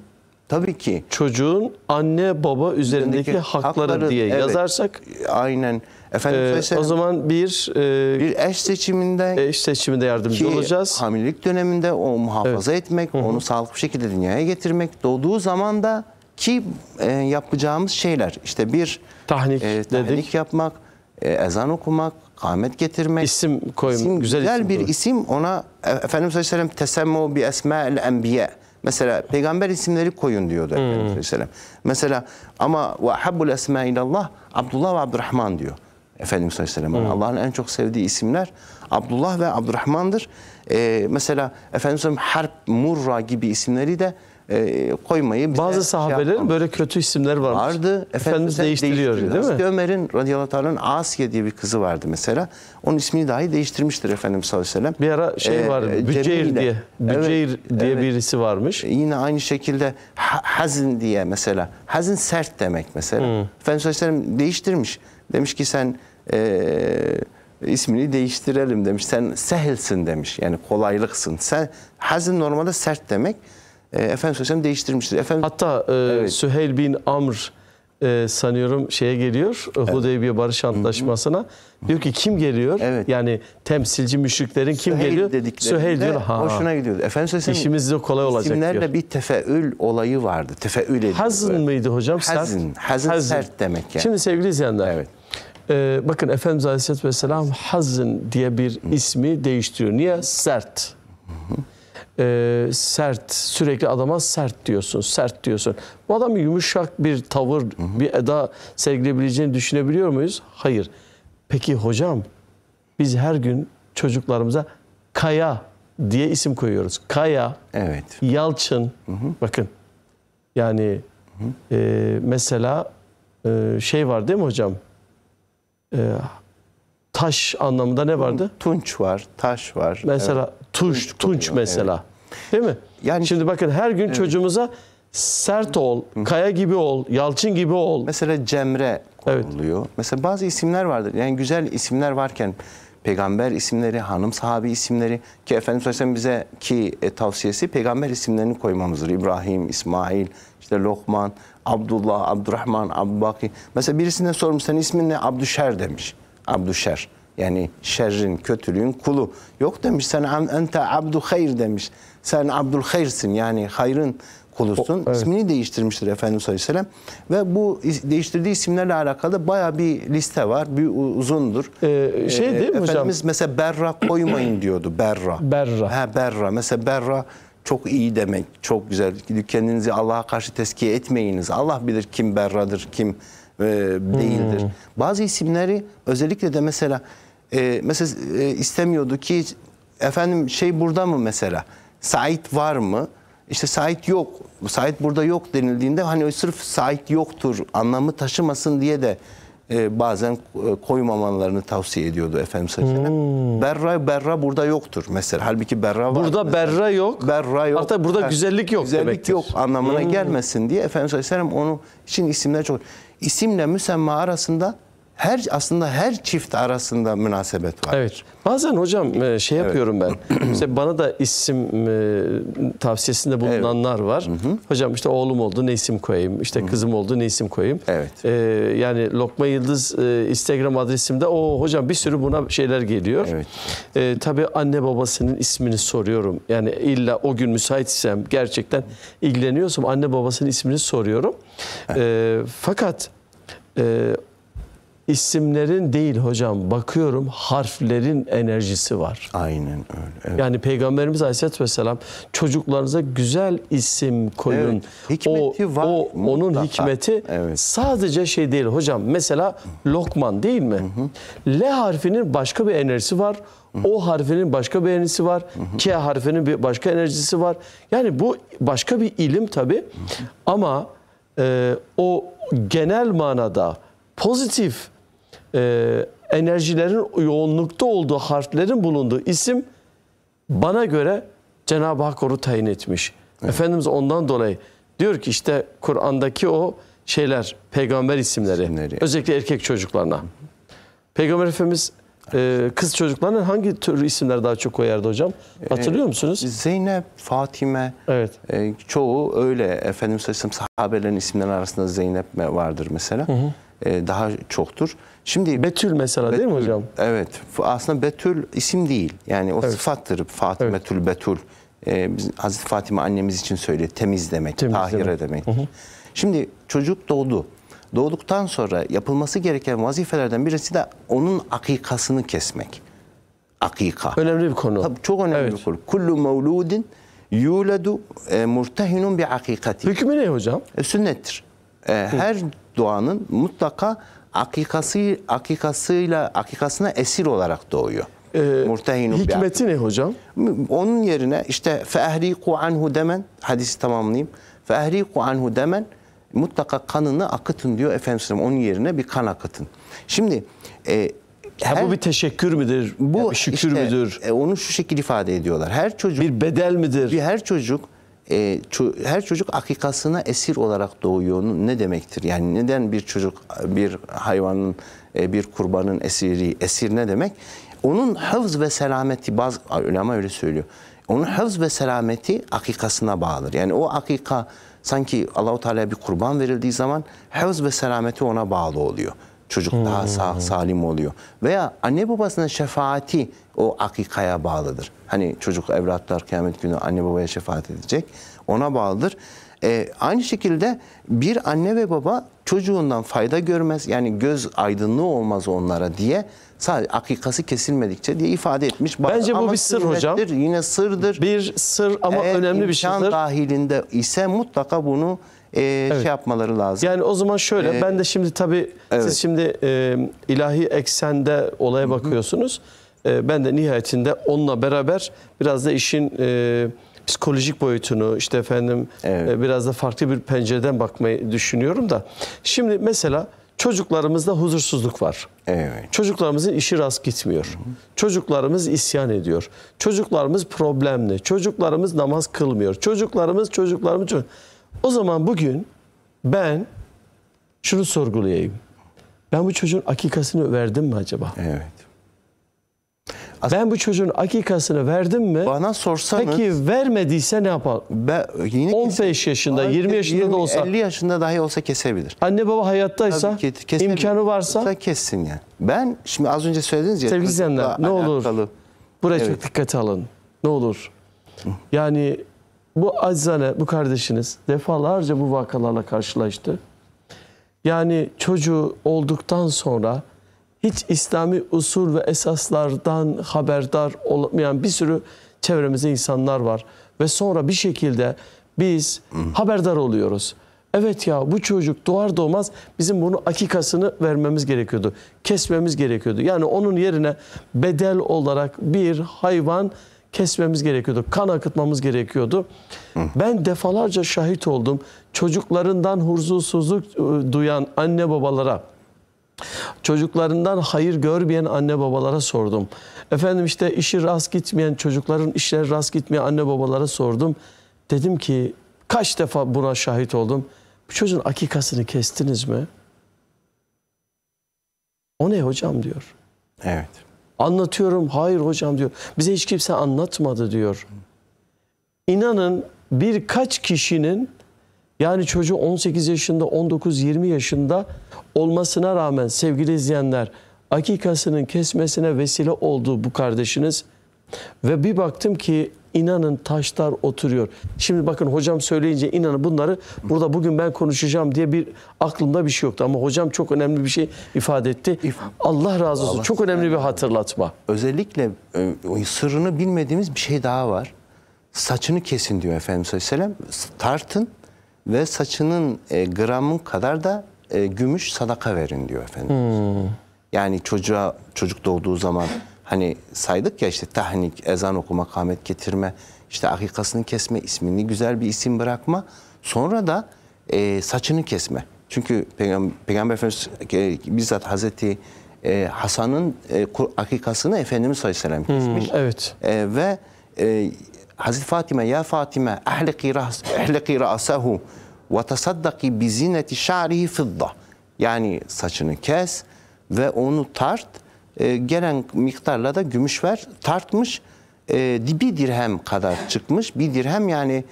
Tabii ki. Çocuğun anne baba üzerindeki, üzerindeki hakları, hakları diye evet. yazarsak. Aynen. Efendim, ee, o zaman bir e, bir eş seçiminde e, eş seçiminde yardımcı olacağız. Hamilelik döneminde o muhafaza evet. etmek, Hı -hı. onu sağlıklı bir şekilde dünyaya getirmek, doğduğu zaman da ki e, yapacağımız şeyler işte bir tahnik, e, tahnik dedik. yapmak, e, ezan okumak, kâmet getirmek, isim koymak, isim, güzel, güzel isim bir koymak. isim ona e, Efendimiz Aleyhisselam tesemmu bi esma'il enbiya. Mesela peygamber isimleri koyun diyordu hmm. Efendimiz Aleyhisselam. Mesela ama ve habbul esma ilallah Abdullah ve Abdurrahman diyor. Efendimiz Aleyhisselam'a. Evet. Allah'ın en çok sevdiği isimler Abdullah ve Abdurrahman'dır. Ee, mesela Efendimiz Harp, Murra gibi isimleri de e, koymayı bize Bazı şey sahabelerin şey böyle kötü isimler varmış. vardı. Efendimiz değiştiriyor değil mi? Ömer'in radıyallahu anh'ın Asiye diye bir kızı vardı mesela. Onun ismini dahi değiştirmiştir Efendimiz sallallahu aleyhi ve sellem. Bir ara şey ee, vardı. Büceyr diye. Büceyr evet, diye evet. birisi varmış. Ee, yine aynı şekilde hazin diye mesela. Hazin sert demek mesela. Hmm. Efendimiz sallallahu aleyhi ve sellem değiştirmiş. Demiş ki sen e, ismini değiştirelim demiş. Sen sehilsin demiş. Yani kolaylıksın. Sen hazin normalde sert demek. E, Efendimiz Aleyhisselam değiştirmiştir. Efendim, Hatta e, evet. Süheyl bin Amr e, sanıyorum şeye geliyor evet. Hudeybiye Barış Antlaşması'na. Diyor ki kim geliyor? Evet. Yani temsilci müşriklerin kim Süheyl geliyor? Süheyl diyor. Ha, hoşuna gidiyordu. Efendim Aleyhisselam işimiz de kolay olacak isimlerle diyor. bir tefeül olayı vardı. Tefeül ediyor. Hazın mıydı hocam? Hazın, Hazın. sert demek yani. Şimdi sevgili izleyenler. Evet. Ee, bakın Efendimiz Aleyhisselatü Vesselam hazın diye bir ismi değiştiriyor. Niye? Sert. Ee, sert. Sürekli adama sert diyorsun. Sert diyorsun. Bu adam yumuşak bir tavır, bir eda sergileyebileceğini düşünebiliyor muyuz? Hayır. Peki hocam biz her gün çocuklarımıza kaya diye isim koyuyoruz. Kaya, evet. Yalçın. Hı hı. Bakın yani E, mesela e, şey var değil mi hocam? e, taş anlamında ne vardı? Tunç var, taş var. Mesela evet. tunç, tunç, tunç mesela. Evet. Değil mi? Yani şimdi bakın her gün evet. çocuğumuza sert ol, kaya gibi ol, yalçın gibi ol. Mesela Cemre konuluyor. Evet. Mesela bazı isimler vardır. Yani güzel isimler varken peygamber isimleri, hanım sahabi isimleri ki Efendimiz Aleyhisselam bize ki e, tavsiyesi peygamber isimlerini koymamızdır. İbrahim, İsmail, işte Lokman, Abdullah, Abdurrahman, Abbaki. Mesela birisine sormuş sen ismin ne? Abdüşer demiş. Abdüşer. Yani şerrin, kötülüğün kulu. Yok demiş sen ente abdu demiş. Sen abdul yani hayrın kulusun. O, evet. İsmini değiştirmiştir Efendimiz Aleyhisselam. Ve bu değiştirdiği isimlerle alakalı baya bir liste var. Bir uzundur. Ee, şey ee, değil mi Efendimiz hocam? Efendimiz mesela Berra koymayın diyordu. Berra. Berra. Ha, Berra. Mesela Berra çok iyi demek, çok güzel. Kendinizi Allah'a karşı tezkiye etmeyiniz. Allah bilir kim berradır, kim e, değildir. Hmm. Bazı isimleri özellikle de mesela e, mesela e, istemiyordu ki efendim şey burada mı mesela? Said var mı? İşte Said yok. Said burada yok denildiğinde hani sırf Said yoktur anlamı taşımasın diye de e, bazen e, koymamalarını tavsiye ediyordu efendim saçına. Hmm. Berra berra burada yoktur mesela. Halbuki berra var. Burada mesela. berra yok. Berra yok. Hatta burada ha, güzellik yok Güzellik demektir. yok anlamına hmm. gelmesin diye efendim saçlarım onu için isimler çok. İsimle müsemma arasında her aslında her çift arasında münasebet var. Evet. Bazen hocam e, şey yapıyorum evet. ben. (clears throat) İşte bana da isim e, tavsiyesinde bulunanlar evet. var. Hı hı. Hocam işte oğlum oldu ne isim koyayım? İşte hı hı. kızım oldu ne isim koyayım? Evet. Ee, yani Lokma Yıldız e, Instagram adresimde o hocam bir sürü buna şeyler geliyor. Evet. Ee, tabii anne babasının ismini soruyorum. Yani illa o gün müsaitsem gerçekten ilgileniyorsam anne babasının ismini soruyorum. Ee, fakat isimlerin değil hocam bakıyorum harflerin enerjisi var. Aynen öyle. Evet. Yani Peygamberimiz Aleyhisselatü Vesselam çocuklarınıza güzel isim koyun. Evet, hikmeti o, var. O, onun hikmeti evet. sadece şey değil hocam. Mesela Lokman değil mi? L harfinin başka bir enerjisi var. O harfinin başka bir enerjisi var. K harfinin bir başka enerjisi var. Yani bu başka bir ilim tabi. Ama e, o genel manada pozitif e, enerjilerin yoğunlukta olduğu harflerin bulunduğu isim bana göre Cenab-ı Hak onu tayin etmiş. Evet. Efendimiz ondan dolayı diyor ki işte Kur'an'daki o şeyler, peygamber isimleri, isimleri. özellikle erkek çocuklarına. Peygamber Efendimiz e, kız çocuklarına hangi tür isimler daha çok koyardı hocam? E, Hatırlıyor musunuz? Zeynep, Fatime. Evet. E, çoğu öyle. Efendimiz Aleyhisselam sahabelerin isimlerinin arasında Zeynep vardır mesela. Hı hı. E, daha çoktur. Şimdi Betül mesela Betül, değil mi hocam? Evet. Aslında Betül isim değil. Yani o evet. sıfattır. Fatimetül evet. Betül. Ee, biz, Hazreti Fatima annemiz için söyledi. Temiz demek, Temiz tahire demek. demek. Hı hı. Şimdi çocuk doğdu. Doğduktan sonra yapılması gereken vazifelerden birisi de onun akikasını kesmek. Akika. Önemli bir konu. Tabii çok önemli evet. bir konu. Kullu mevludin yuledu e, murtehinun bi akikati. Hükmü ne hocam? E, sünnettir. E, her doğanın mutlaka akikası, akikasıyla, akikasına esir olarak doğuyor. Ee, hikmeti ne hocam? Onun yerine işte feehriku anhu demen hadisi tamamlayayım. Feehriku anhu demen mutlaka kanını akıtın diyor Efendim. onun yerine bir kan akıtın. Şimdi e, her, ya bu bir teşekkür müdür? Bu bir şükür işte, müdür? E, onu şu şekilde ifade ediyorlar. Her çocuk bir bedel midir? Bir her çocuk e, her çocuk akikasına esir olarak doğuyor. Ne demektir? Yani neden bir çocuk bir hayvanın e, bir kurbanın esiri esir ne demek? Onun hafız ve selameti bazı ulema öyle söylüyor. Onun hafız ve selameti akikasına bağlıdır. Yani o akika sanki Allahu Teala bir kurban verildiği zaman hafız ve selameti ona bağlı oluyor çocuk hmm. daha sağ salim oluyor. Veya anne babasına şefaati o akikaya bağlıdır. Hani çocuk evlatlar kıyamet günü anne babaya şefaat edecek. Ona bağlıdır. Ee, aynı şekilde bir anne ve baba çocuğundan fayda görmez yani göz aydınlığı olmaz onlara diye sadece akikası kesilmedikçe diye ifade etmiş. Bence ama bu bir sır hocam. Yine sırdır. Bir sır ama Eğer önemli bir şeydir. Eğer dahilinde ise mutlaka bunu e, evet. şey yapmaları lazım. Yani o zaman şöyle ee, ben de şimdi tabii evet. siz şimdi e, ilahi eksende olaya Hı-hı. bakıyorsunuz. E, ben de nihayetinde onunla beraber biraz da işin e, psikolojik boyutunu işte efendim e, evet. e, biraz da farklı bir pencereden bakmayı düşünüyorum da. Şimdi mesela çocuklarımızda huzursuzluk var. Evet. Çocuklarımızın işi rast gitmiyor. Hı hı. Çocuklarımız isyan ediyor. Çocuklarımız problemli. Çocuklarımız namaz kılmıyor. Çocuklarımız çocuklarımız çocuklarımız o zaman bugün ben şunu sorgulayayım. Ben bu çocuğun akikasını verdim mi acaba? Evet. As ben bu çocuğun akikasını verdim mi? Bana sorsanız. Peki vermediyse ne yapalım? Ben, yine 15 yaşında, 20 yaşında 20, da olsa. 50 yaşında dahi olsa kesebilir. Anne baba hayattaysa, Tabii ki, imkanı varsa. kessin yani. Ben şimdi az önce söylediniz ya. Sevgili izleyenler ne alakalı. olur. Buraya evet. çok dikkate alın. Ne olur. Yani bu aczane, bu kardeşiniz defalarca bu vakalarla karşılaştı. Yani çocuğu olduktan sonra hiç İslami usul ve esaslardan haberdar olmayan bir sürü çevremizde insanlar var. Ve sonra bir şekilde biz haberdar oluyoruz. Evet ya bu çocuk doğar doğmaz bizim bunu akikasını vermemiz gerekiyordu. Kesmemiz gerekiyordu. Yani onun yerine bedel olarak bir hayvan kesmemiz gerekiyordu. Kan akıtmamız gerekiyordu. Hı. Ben defalarca şahit oldum. Çocuklarından huzursuzluk e, duyan anne babalara, çocuklarından hayır görmeyen anne babalara sordum. Efendim işte işi rast gitmeyen, çocukların işleri rast gitmeyen anne babalara sordum. Dedim ki kaç defa buna şahit oldum. Bu çocuğun akikasını kestiniz mi? O ne hocam diyor. Evet. Anlatıyorum hayır hocam diyor. Bize hiç kimse anlatmadı diyor. İnanın birkaç kişinin yani çocuğu 18 yaşında 19-20 yaşında olmasına rağmen sevgili izleyenler akikasının kesmesine vesile oldu bu kardeşiniz. Ve bir baktım ki İnanın taşlar oturuyor. Şimdi bakın hocam söyleyince inanın bunları burada bugün ben konuşacağım diye bir aklımda bir şey yoktu. Ama hocam çok önemli bir şey ifade etti. İf Allah razı olsun. çok önemli bir hatırlatma. Özellikle e, sırrını bilmediğimiz bir şey daha var. Saçını kesin diyor Efendimiz Aleyhisselam. Tartın ve saçının e, gramın kadar da e, gümüş sadaka verin diyor Efendimiz. Hmm. Yani çocuğa çocuk doğduğu zaman hani saydık ya işte tahnik, ezan okuma, kamet getirme, işte akikasını kesme, ismini güzel bir isim bırakma. Sonra da e, saçını kesme. Çünkü Peygam Peygamber Efendimiz e, bizzat Hazreti e, Hasan'ın e, akikasını Efendimiz Aleyhisselam kesmiş. Hmm, evet. E, ve e, Hazreti Fatime, ya Fatime ehleki rasahu ve tasaddaki bizineti şa'rihi fidda. Yani saçını kes ve onu tart e, gelen miktarla da gümüş ver tartmış e, bir dirhem kadar çıkmış. Bir dirhem yani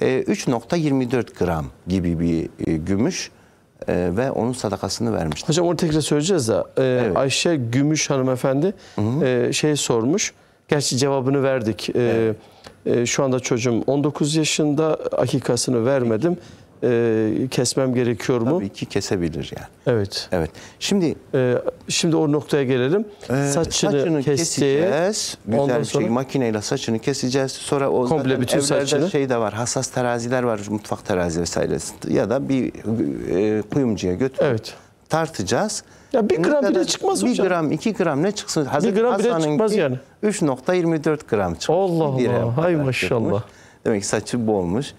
3.24 e, gram gibi bir e, gümüş ve onun sadakasını vermiş. Hocam onu tekrar söyleyeceğiz da evet. Ayşe Gümüş hanımefendi Hı -hı. şey sormuş. Gerçi cevabını verdik. Evet. şu anda çocuğum 19 yaşında akikasını vermedim e, kesmem gerekiyor mu? Tabii ki kesebilir yani. Evet. Evet. Şimdi e, şimdi o noktaya gelelim. E, saçını, saçını keseceğiz. Güzel şey, sonra şey makineyle saçını keseceğiz. Sonra o komple bütün saçını şey de var. Hassas teraziler var. Mutfak terazi vesaire ya da bir e, kuyumcuya götür. Evet. Tartacağız. Ya bir gram bile çıkmaz bir hocam. Bir gram, iki gram ne çıksın? Hazır bir gram bile çıkmaz yani. 3.24 gram çıkmış. Allah Allah. Hay maşallah. Çıkmış. Demek ki saçı bolmuş.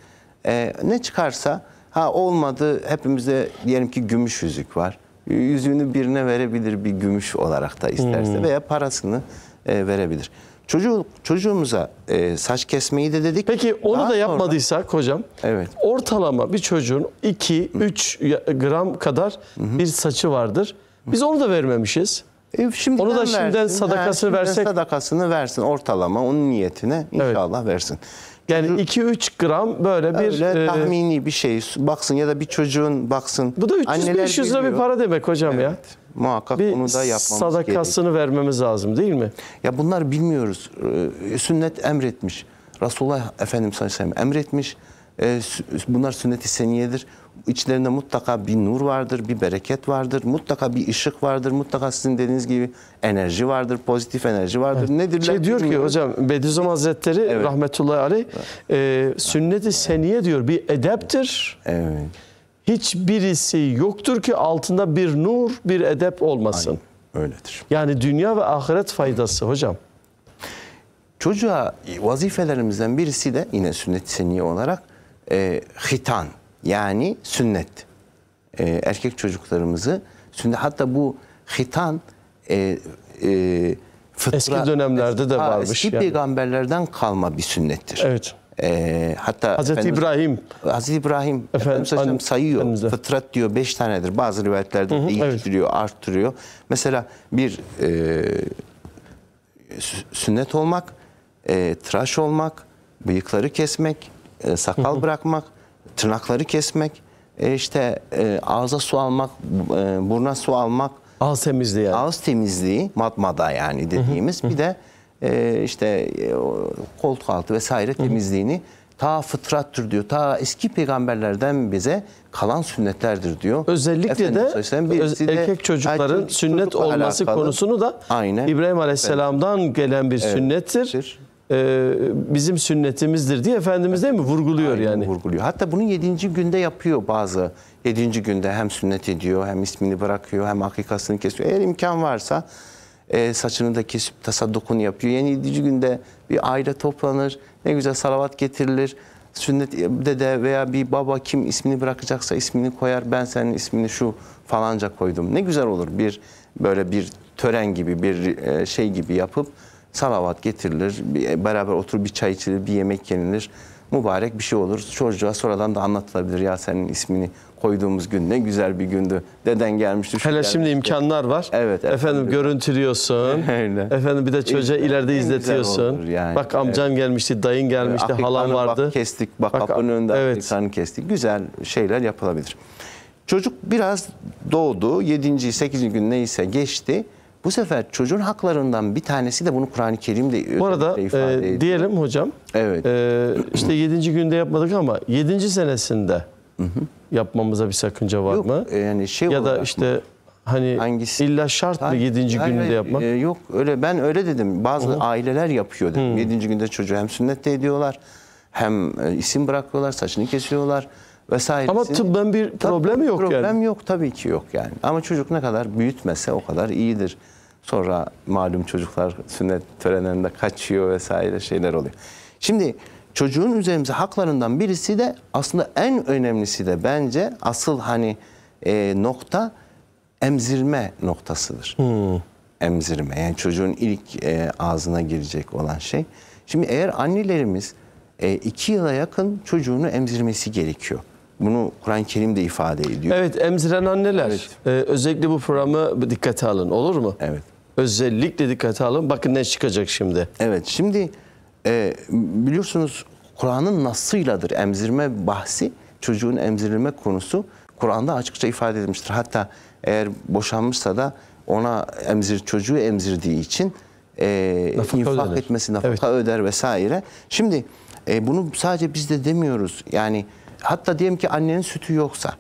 Ee, ne çıkarsa Ha olmadı hepimizde diyelim ki gümüş yüzük var. Yüzüğünü birine verebilir bir gümüş olarak da isterse hmm. veya parasını e, verebilir. Çocuğu, çocuğumuza e, saç kesmeyi de dedik. Peki onu Daha da yapmadıysak sonra, hocam evet. ortalama bir çocuğun 2-3 gram kadar Hı bir saçı vardır. Biz onu da vermemişiz. E, şimdiden onu da şimdiden sadakasını ha, şimdiden versek. Sadakasını versin ortalama onun niyetine inşallah evet. versin. Yani 2-3 gram böyle bir... Öyle e, tahmini bir şey baksın ya da bir çocuğun baksın. Bu da 300-500 lira bir para demek hocam evet. ya. Muhakkak bir onu da yapmamız sadakasını gerekiyor. sadakasını vermemiz lazım değil mi? Ya bunlar bilmiyoruz. Ee, sünnet emretmiş. Resulullah Efendimiz sallallahu aleyhi ve sellem emretmiş. Ee, bunlar sünnet-i seniyedir içlerinde mutlaka bir nur vardır, bir bereket vardır, mutlaka bir ışık vardır, mutlaka sizin dediğiniz gibi enerji vardır, pozitif enerji vardır. Evet. Nedir? Şey diyor ki hocam Bediüzzaman Hazretleri evet. rahmetullahi aleyh evet. e, sünnet-i seniye diyor bir edeptir. Evet. Hiçbirisi yoktur ki altında bir nur, bir edep olmasın. Aynen. Öyledir. Yani dünya ve ahiret faydası hocam. Çocuğa vazifelerimizden birisi de yine sünnet-i seniye olarak e, hitan yani sünnet. E, erkek çocuklarımızı sünnet. Hatta bu hitan e, e, fıtra, eski dönemlerde es, de varmış. Eski yani. peygamberlerden kalma bir sünnettir. Evet. E, hatta Hazreti İbrahim Hazreti İbrahim Efendimiz Aleyhisselam sayıyor. Efendimiz'e. Fıtrat diyor beş tanedir. Bazı rivayetlerde hı hı, değiştiriyor, evet. arttırıyor. Mesela bir e, sünnet olmak, e, tıraş olmak, bıyıkları kesmek, e, sakal hı hı. bırakmak, tırnakları kesmek, e, işte e, ağza su almak, e, burna su almak. Ağız temizliği yani. Ağız temizliği, matmada yani dediğimiz. Bir de e, işte e, koltuk altı vesaire hı temizliğini ta fıtrattır diyor. Ta eski peygamberlerden bize kalan sünnetlerdir diyor. Özellikle de öz, erkek çocukların erkek sünnet olması alakalı. konusunu da Aynen. İbrahim Aleyhisselam'dan evet. gelen bir evet. sünnettir. Evet e, bizim sünnetimizdir diye Efendimiz değil mi vurguluyor Aynen, yani. Vurguluyor. Hatta bunu yedinci günde yapıyor bazı. Yedinci günde hem sünnet ediyor hem ismini bırakıyor hem hakikasını kesiyor. Eğer imkan varsa e, saçını da kesip tasaddukunu yapıyor. Yani yedinci günde bir aile toplanır ne güzel salavat getirilir. Sünnet dede veya bir baba kim ismini bırakacaksa ismini koyar. Ben senin ismini şu falanca koydum. Ne güzel olur bir böyle bir tören gibi bir e, şey gibi yapıp salavat getirilir, bir, e, beraber oturup bir çay içilir, bir yemek yenilir. Mübarek bir şey olur. Çocuğa sonradan da anlatılabilir ya senin ismini koyduğumuz gün ne güzel bir gündü. Deden gelmişti. Hele gelmişti. şimdi imkanlar var. Evet. Efendim, efendim görüntülüyorsun. (laughs) Öyle. Efendim bir de çocuğa e, ileride izletiyorsun. Yani. Bak amcam evet. gelmişti, dayın gelmişti, ee, Afrikanı halam vardı. Bak kestik, bak, bak kapının önünde evet. Afrikanı kestik. Güzel şeyler yapılabilir. Çocuk biraz doğdu. yedinci, sekizinci gün neyse geçti. Bu sefer çocuğun haklarından bir tanesi de bunu Kur'an-ı Kerim'de Bu arada e, diyelim hocam. Evet. E, işte 7. günde yapmadık ama 7. senesinde yapmamıza bir sakınca var yok, mı? E, yani şey ya da işte mı? hani Hangisi? illa şart mı 7. günde hayır, yapmak? E, yok öyle ben öyle dedim. Bazı Hı. aileler yapıyor dedim. 7. günde çocuğu hem sünnette ediyorlar hem e, isim bırakıyorlar, saçını kesiyorlar vesaire. Ama tıbben bir problem tabii, yok problem yani. Problem yok tabii ki yok yani. Ama çocuk ne kadar büyütmese o kadar iyidir. Sonra malum çocuklar sünnet törenlerinde kaçıyor vesaire şeyler oluyor. Şimdi çocuğun üzerimize haklarından birisi de aslında en önemlisi de bence asıl hani e, nokta emzirme noktasıdır. Hmm. Emzirme yani çocuğun ilk e, ağzına girecek olan şey. Şimdi eğer annelerimiz e, iki yıla yakın çocuğunu emzirmesi gerekiyor. Bunu Kur'an-ı Kerim de ifade ediyor. Evet emziren anneler evet. E, özellikle bu programı dikkate alın olur mu? Evet. Özellikle dikkate alın. Bakın ne çıkacak şimdi. Evet şimdi e, biliyorsunuz Kur'an'ın nasıyladır emzirme bahsi. Çocuğun emzirilme konusu Kur'an'da açıkça ifade edilmiştir. Hatta eğer boşanmışsa da ona emzir çocuğu emzirdiği için e, nafaka infak ödenir. etmesi, nafaka evet. öder vesaire. Şimdi e, bunu sadece biz de demiyoruz. Yani hatta diyelim ki annenin sütü yoksa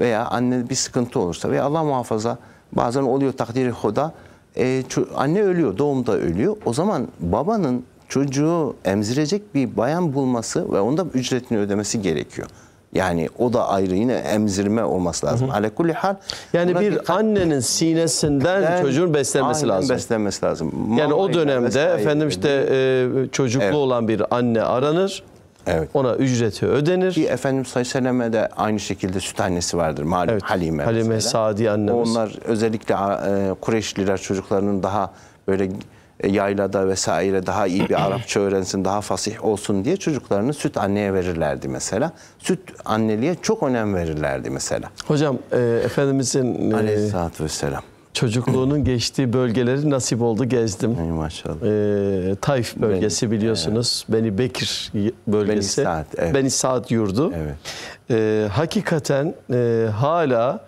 veya anne bir sıkıntı olursa veya Allah muhafaza bazen oluyor takdiri hoda e, anne ölüyor, doğumda ölüyor. O zaman babanın çocuğu emzirecek bir bayan bulması ve onda ücretini ödemesi gerekiyor. Yani o da ayrı yine emzirme olması lazım. Alekulli hal. Yani bir dikkat... annenin sinesinden ben, çocuğun beslenmesi lazım. beslenmesi lazım. Mama yani o dönemde efendim işte e, çocuklu evet. olan bir anne aranır. Evet. Ona ücreti ödenir. Ki Efendimiz Aleyhisselam'a de aynı şekilde süt annesi vardır malum evet. Halime. Halime mesela. Sadi annemiz. Onlar özellikle e, Kureyşliler çocuklarının daha böyle e, yaylada vesaire daha iyi bir (clears throat) Arapça öğrensin, daha fasih olsun diye çocuklarını süt anneye verirlerdi mesela. Süt anneliğe çok önem verirlerdi mesela. Hocam e, Efendimizin... E, Aleyhisselatü Vesselam çocukluğunun geçtiği bölgeleri nasip oldu gezdim. Ey maşallah. Ee, Taif bölgesi Beni, biliyorsunuz. Evet. Beni Bekir bölgesi. Beni Saat, evet. Beni Saat yurdu. Evet. Ee, hakikaten e, hala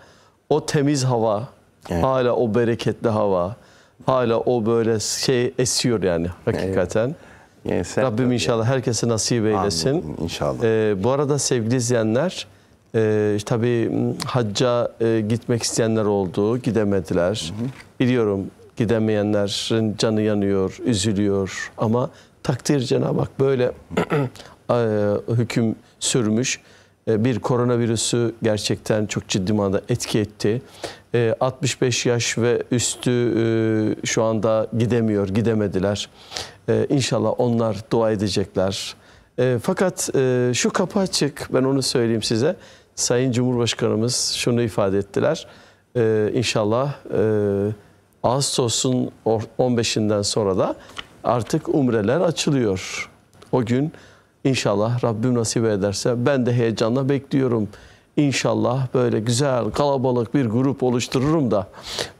o temiz hava, evet. hala o bereketli hava, hala o böyle şey esiyor yani hakikaten. Evet. Yani Rabbim inşallah herkese nasip eylesin. Amin, inşallah. Ee, bu arada sevgili izleyenler e, tabii hacca e, gitmek isteyenler oldu, gidemediler. Hı hı. Biliyorum gidemeyenlerin canı yanıyor, üzülüyor ama takdir Cenab-ı Hak böyle (clears throat) e, hüküm sürmüş. E, bir koronavirüsü gerçekten çok ciddi manada etki etti. 65 e, yaş ve üstü şu anda gidemiyor, gidemediler. İnşallah onlar dua edecekler. E, fakat e, şu kapı açık ben onu söyleyeyim size. Sayın Cumhurbaşkanımız şunu ifade ettiler. E, inşallah e, Ağustos'un 15'inden sonra da artık umreler açılıyor. O gün inşallah Rabbim nasip ederse ben de heyecanla bekliyorum. İnşallah böyle güzel kalabalık bir grup oluştururum da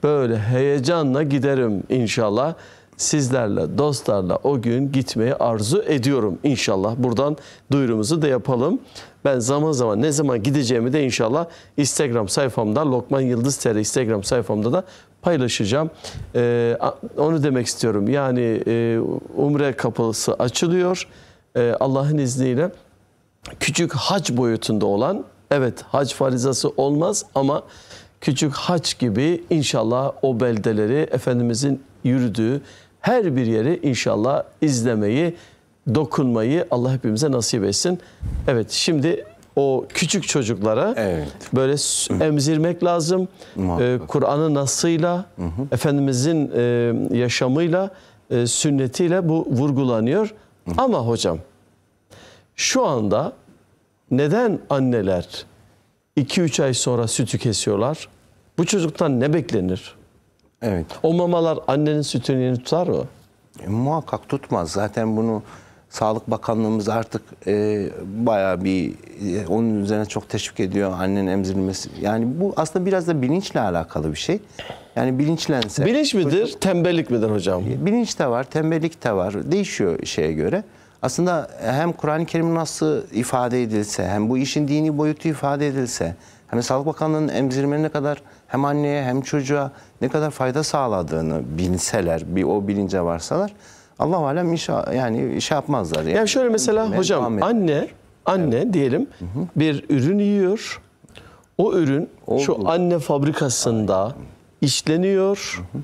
böyle heyecanla giderim inşallah sizlerle, dostlarla o gün gitmeyi arzu ediyorum inşallah. Buradan duyurumuzu da yapalım. Ben zaman zaman ne zaman gideceğimi de inşallah Instagram sayfamda, Lokman Yıldız TR Instagram sayfamda da paylaşacağım. Ee, onu demek istiyorum. Yani e, umre kapısı açılıyor. Ee, Allah'ın izniyle küçük hac boyutunda olan, evet hac farizası olmaz ama küçük hac gibi inşallah o beldeleri Efendimizin yürüdüğü her bir yeri inşallah izlemeyi, dokunmayı Allah hepimize nasip etsin. Evet şimdi o küçük çocuklara evet. böyle emzirmek lazım. Ee, Kur'an'ı nasıyla, Efendimizin e, yaşamıyla, e, sünnetiyle bu vurgulanıyor. Hı. Ama hocam şu anda neden anneler 2-3 ay sonra sütü kesiyorlar? Bu çocuktan ne beklenir? Evet. O mamalar annenin sütünü tutar mı? E, muhakkak tutmaz. Zaten bunu Sağlık Bakanlığımız artık e, bayağı bir e, onun üzerine çok teşvik ediyor annenin emzirmesi. Yani bu aslında biraz da bilinçle alakalı bir şey. Yani bilinçlense. Bilinç midir, çocuk, tembellik midir hocam? E, bilinç de var, tembellik de var. Değişiyor şeye göre. Aslında hem Kur'an-ı Kerim nasıl ifade edilse, hem bu işin dini boyutu ifade edilse, hem Sağlık Bakanlığı'nın emzirmenin ne kadar hem anneye hem çocuğa ne kadar fayda sağladığını bilseler, bir o bilince varsalar Allah alem iş yani iş şey yapmazlar. Yani, yani şöyle mesela ben, hocam anne anne evet. diyelim hı hı. bir ürün yiyor. O ürün Oldu. şu anne fabrikasında Aynen. işleniyor. Hı hı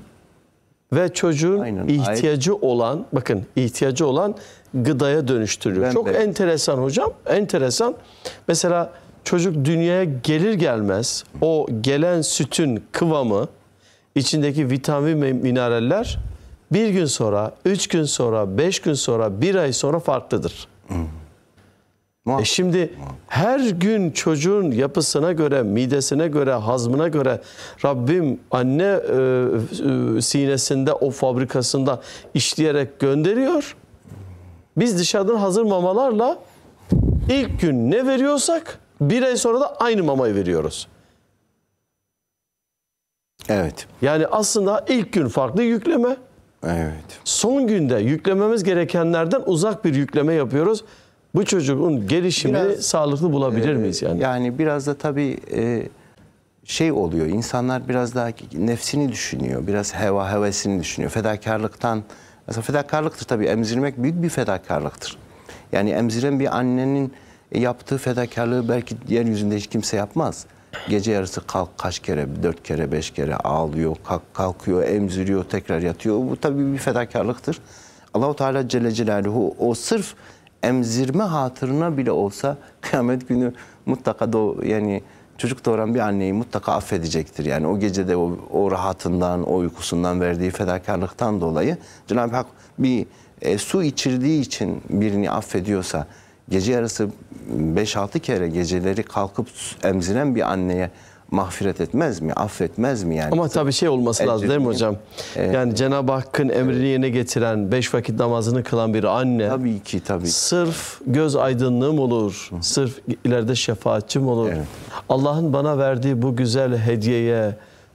ve çocuğun Aynen, ihtiyacı ayet. olan bakın ihtiyacı olan gıdaya dönüştürüyor Ben Çok de. enteresan hocam. Enteresan. Mesela Çocuk dünyaya gelir gelmez o gelen sütün kıvamı içindeki vitamin ve mineraller bir gün sonra, üç gün sonra, beş gün sonra, bir ay sonra farklıdır. Hmm. E şimdi her gün çocuğun yapısına göre, midesine göre, hazmına göre Rabbim anne e, e, sinesinde o fabrikasında işleyerek gönderiyor. Biz dışarıdan hazır mamalarla ilk gün ne veriyorsak bir ay sonra da aynı mamayı veriyoruz. Evet. Yani aslında ilk gün farklı yükleme. Evet. Son günde yüklememiz gerekenlerden uzak bir yükleme yapıyoruz. Bu çocuğun gelişimini biraz, sağlıklı bulabilir e, miyiz yani? Yani biraz da tabii e, şey oluyor. İnsanlar biraz daha nefsini düşünüyor. Biraz heva hevesini düşünüyor. Fedakarlıktan mesela fedakarlıktır tabii emzirmek büyük bir fedakarlıktır. Yani emziren bir annenin e, yaptığı fedakarlığı belki yeryüzünde hiç kimse yapmaz. Gece yarısı kalk kaç kere, dört kere, beş kere ağlıyor, kalk, kalkıyor, emziriyor, tekrar yatıyor. Bu tabii bir fedakarlıktır. Allahu Teala Celle Celaluhu o sırf emzirme hatırına bile olsa (laughs) kıyamet günü mutlaka da yani çocuk doğuran bir anneyi mutlaka affedecektir. Yani o gecede o, o rahatından, o uykusundan verdiği fedakarlıktan dolayı Cenab-ı Hak bir e, su içirdiği için birini affediyorsa gece yarısı 5-6 kere geceleri kalkıp emziren bir anneye mahfiret etmez mi? Affetmez mi yani? Ama tabii şey olması Ecil lazım değil mi hocam? E, yani Cenab-ı Hakk'ın emrini yerine getiren, beş vakit namazını kılan bir anne. Tabii ki tabii. Sırf göz aydınlığım olur. Hı. Sırf ileride şefaatçim olur. Evet. Allah'ın bana verdiği bu güzel hediyeye,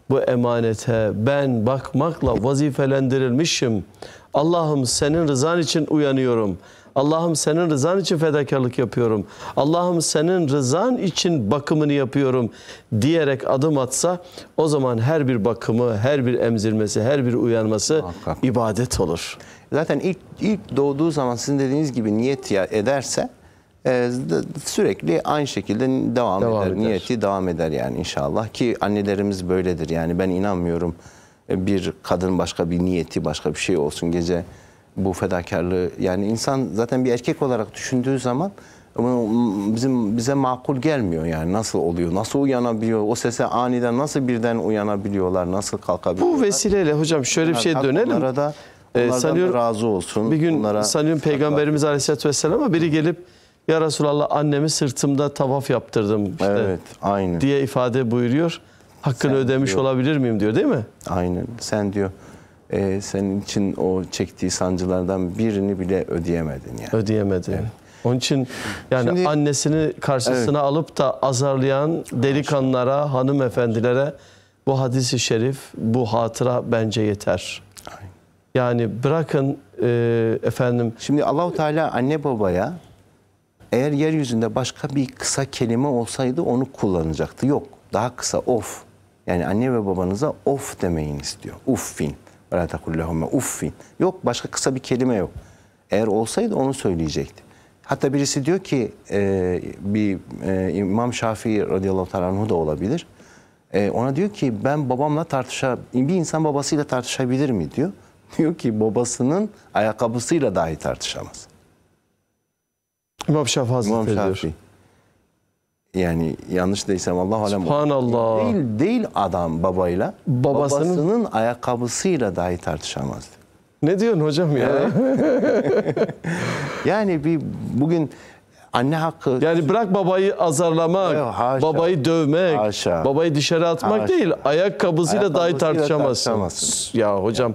bu emanete ben bakmakla vazifelendirilmişim. Allah'ım senin rızan için uyanıyorum.'' Allah'ım senin rızan için fedakarlık yapıyorum. Allah'ım senin rızan için bakımını yapıyorum diyerek adım atsa o zaman her bir bakımı, her bir emzirmesi, her bir uyanması Muhakkak. ibadet olur. Zaten ilk ilk doğduğu zaman sizin dediğiniz gibi niyet ederse e, sürekli aynı şekilde devam, devam eder. eder. Niyeti devam eder yani inşallah ki annelerimiz böyledir. Yani ben inanmıyorum e, bir kadın başka bir niyeti başka bir şey olsun gece bu fedakarlığı. Yani insan zaten bir erkek olarak düşündüğü zaman bizim bize makul gelmiyor yani nasıl oluyor nasıl uyanabiliyor o sese aniden nasıl birden uyanabiliyorlar nasıl kalkabiliyorlar bu vesileyle hocam şöyle bir şey dönelim arada da ee, sanıyorum, razı olsun bir gün onlara sanıyorum peygamberimiz aleyhisselatü vesselam'a biri gelip ya Resulallah annemi sırtımda tavaf yaptırdım işte evet, aynı. diye ifade buyuruyor hakkını sen ödemiş diyor. olabilir miyim diyor değil mi aynen sen diyor e, senin için o çektiği sancılardan birini bile ödeyemedin yani. Ödeyemedi. Evet. Onun için yani Şimdi, annesini karşısına evet. alıp da azarlayan delikanlara, hanımefendilere bu hadisi şerif, bu hatıra bence yeter. Aynen. Yani bırakın e, efendim. Şimdi Allahu Teala anne babaya eğer yeryüzünde başka bir kısa kelime olsaydı onu kullanacaktı. Yok daha kısa of. Yani anne ve babanıza of demeyin istiyor. Uffin. Ve la tekullehumme uffin. Yok başka kısa bir kelime yok. Eğer olsaydı onu söyleyecekti. Hatta birisi diyor ki e, bir e, İmam Şafii radıyallahu anh da olabilir. E, ona diyor ki ben babamla tartışa bir insan babasıyla tartışabilir mi diyor. (laughs) Diyor ki babasının ayakkabısıyla dahi tartışamaz. İmam Şafii Hazretleri İmam Şafii. diyor yani yanlış değilsem Allah alem. Subhanallah. Değil, değil adam babayla. Babasının, babasının ayakkabısıyla dahi tartışamazdı. Ne diyorsun hocam ya? (laughs) yani bir bugün anne hakkı... Yani bırak babayı azarlamak, haşa, babayı dövmek, haşa, babayı dışarı atmak haşa. değil, ayakkabısıyla, dahi tartışamazsın. Ya hocam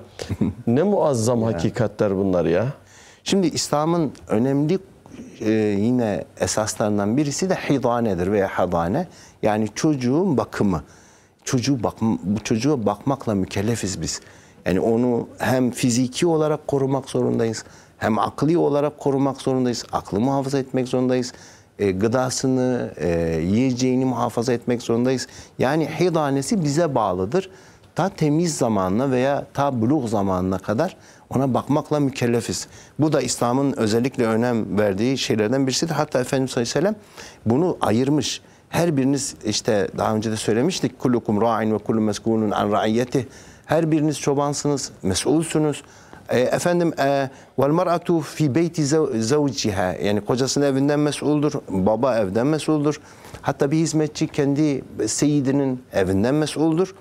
ne muazzam (laughs) hakikatler bunlar ya. Şimdi İslam'ın önemli e, yine esaslarından birisi de hidanedir veya hadane. Yani çocuğun bakımı. Çocuğu bak, çocuğa bakmakla mükellefiz biz. Yani onu hem fiziki olarak korumak zorundayız, hem akli olarak korumak zorundayız, aklı muhafaza etmek zorundayız, e, gıdasını, e, yiyeceğini muhafaza etmek zorundayız. Yani hidanesi bize bağlıdır. Ta temiz zamanına veya ta buluğ zamanına kadar ona bakmakla mükellefiz. Bu da İslam'ın özellikle önem verdiği şeylerden birisi hatta Efendimiz sallallahu aleyhi bunu ayırmış. Her biriniz işte daha önce de söylemiştik. Kullukum ra'in ve kullu meskunun an ra'iyeti. Her biriniz çobansınız, mesulsünüz. E, efendim e, vel mar'atu fi beyti zavciha yani kocasının evinden mesuldur, baba evden mesuldur. Hatta bir hizmetçi kendi seyidinin evinden mesuldur.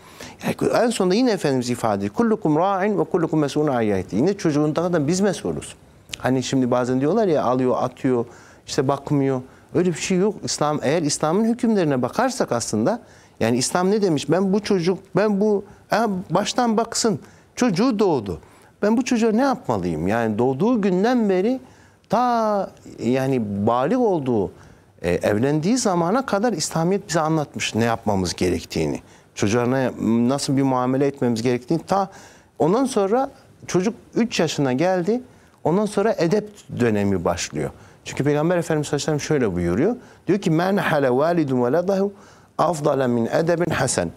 Yani en sonunda yine Efendimiz ifade ediyor. Kullukum ra'in ve kullukum mesulun ayeti. Yine çocuğun da biz mesuluz. Hani şimdi bazen diyorlar ya alıyor, atıyor, işte bakmıyor. Öyle bir şey yok. İslam eğer İslam'ın hükümlerine bakarsak aslında yani İslam ne demiş? Ben bu çocuk, ben bu e, baştan baksın. Çocuğu doğdu. Ben bu çocuğa ne yapmalıyım? Yani doğduğu günden beri ta yani balik olduğu, e, evlendiği zamana kadar İslamiyet bize anlatmış ne yapmamız gerektiğini. Çocuğuna nasıl bir muamele etmemiz gerektiğini ta ondan sonra çocuk 3 yaşına geldi. Ondan sonra edep dönemi başlıyor. Çünkü Peygamber Efendimiz Aleyhisselam şöyle buyuruyor. Diyor ki men hale validun veladahu afdala min edebin hasen.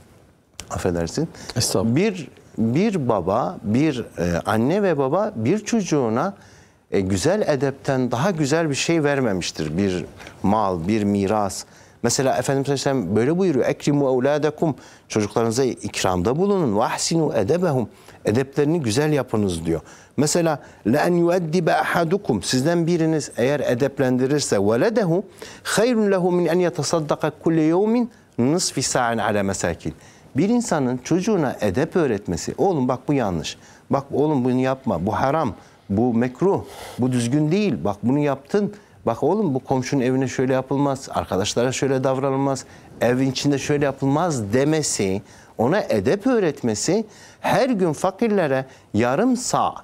(clears throat) Affedersin. Bir bir baba, bir e, anne ve baba bir çocuğuna e, güzel edepten daha güzel bir şey vermemiştir. Bir mal, bir miras. Mesela Efendimiz Aleyhisselam böyle buyuruyor. Ekrimu evladakum. Çocuklarınıza ikramda bulunun. Vahsinu edebehum. Edeplerini güzel yapınız diyor. Mesela la en yueddibe ahadukum. Sizden biriniz eğer edeplendirirse veledehu hayrun lehu min en yetasaddaka kulle yevmin nisfi sa'in ala mesakin. Bir insanın çocuğuna edep öğretmesi, oğlum bak bu yanlış, bak oğlum bunu yapma, bu haram, bu mekruh, bu düzgün değil, bak bunu yaptın, Bak oğlum bu komşunun evine şöyle yapılmaz, arkadaşlara şöyle davranılmaz, evin içinde şöyle yapılmaz demesi, ona edep öğretmesi her gün fakirlere yarım sağ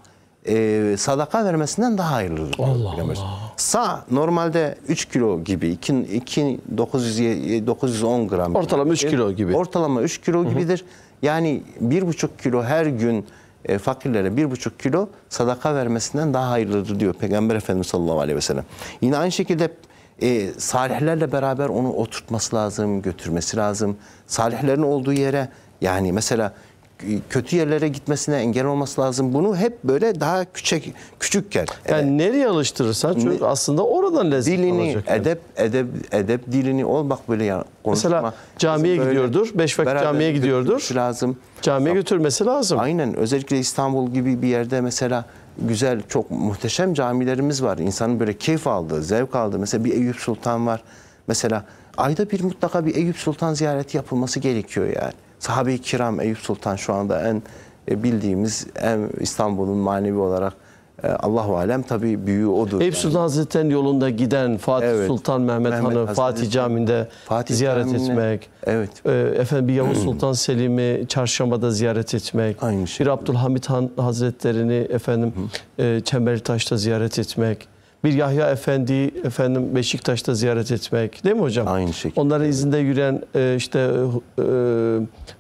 e, sadaka vermesinden daha hayırlıdır. Allah Bilmiyorum. Allah. Sağ normalde 3 kilo gibi, 2, 2 900, 910 gram. Ortalama gibi. 3 kilo gibi. Ortalama 3 kilo Hı -hı. gibidir. Yani 1,5 kilo her gün e, fakirlere bir buçuk kilo sadaka vermesinden daha hayırlıdır diyor Peygamber Efendimiz sallallahu aleyhi ve sellem. Yine aynı şekilde e, salihlerle beraber onu oturtması lazım, götürmesi lazım. Salihlerin olduğu yere yani mesela kötü yerlere gitmesine engel olması lazım. Bunu hep böyle daha küçük küçükken. Yani e, nereye alıştırırsan çocuk aslında oradan lezzet dilini, alacak. Dilini, edep, edep, edep dilini olmak böyle ya. Konuşma. Mesela camiye böyle gidiyordur. Beş vakit camiye gidiyordur. lazım. Camiye götürmesi lazım. Aynen. Özellikle İstanbul gibi bir yerde mesela güzel, çok muhteşem camilerimiz var. İnsanın böyle keyif aldığı, zevk aldığı. Mesela bir Eyüp Sultan var. Mesela ayda bir mutlaka bir Eyüp Sultan ziyareti yapılması gerekiyor yani. Sahabe-i kiram Eyüp Sultan şu anda en e, bildiğimiz en İstanbul'un manevi olarak e, Allahu alem tabi büyüğü odur. Eyüp yani. Sultan Hazretleri'nin yolunda giden Fatih evet. Sultan Mehmet, Mehmet Han'ı Fatih Camii'nde Fatih ziyaret Camii'ne, etmek. Evet. E, efendim bir Yavuz (clears throat) Sultan Selim'i çarşambada ziyaret etmek. Aynı şey. Bir Abdülhamit Han Hazretleri'ni efendim e, Çemberitaş'ta ziyaret etmek bir Yahya Efendi efendim Beşiktaş'ta ziyaret etmek değil mi hocam? Aynı şekilde. Onların izinde yürüyen e, işte e,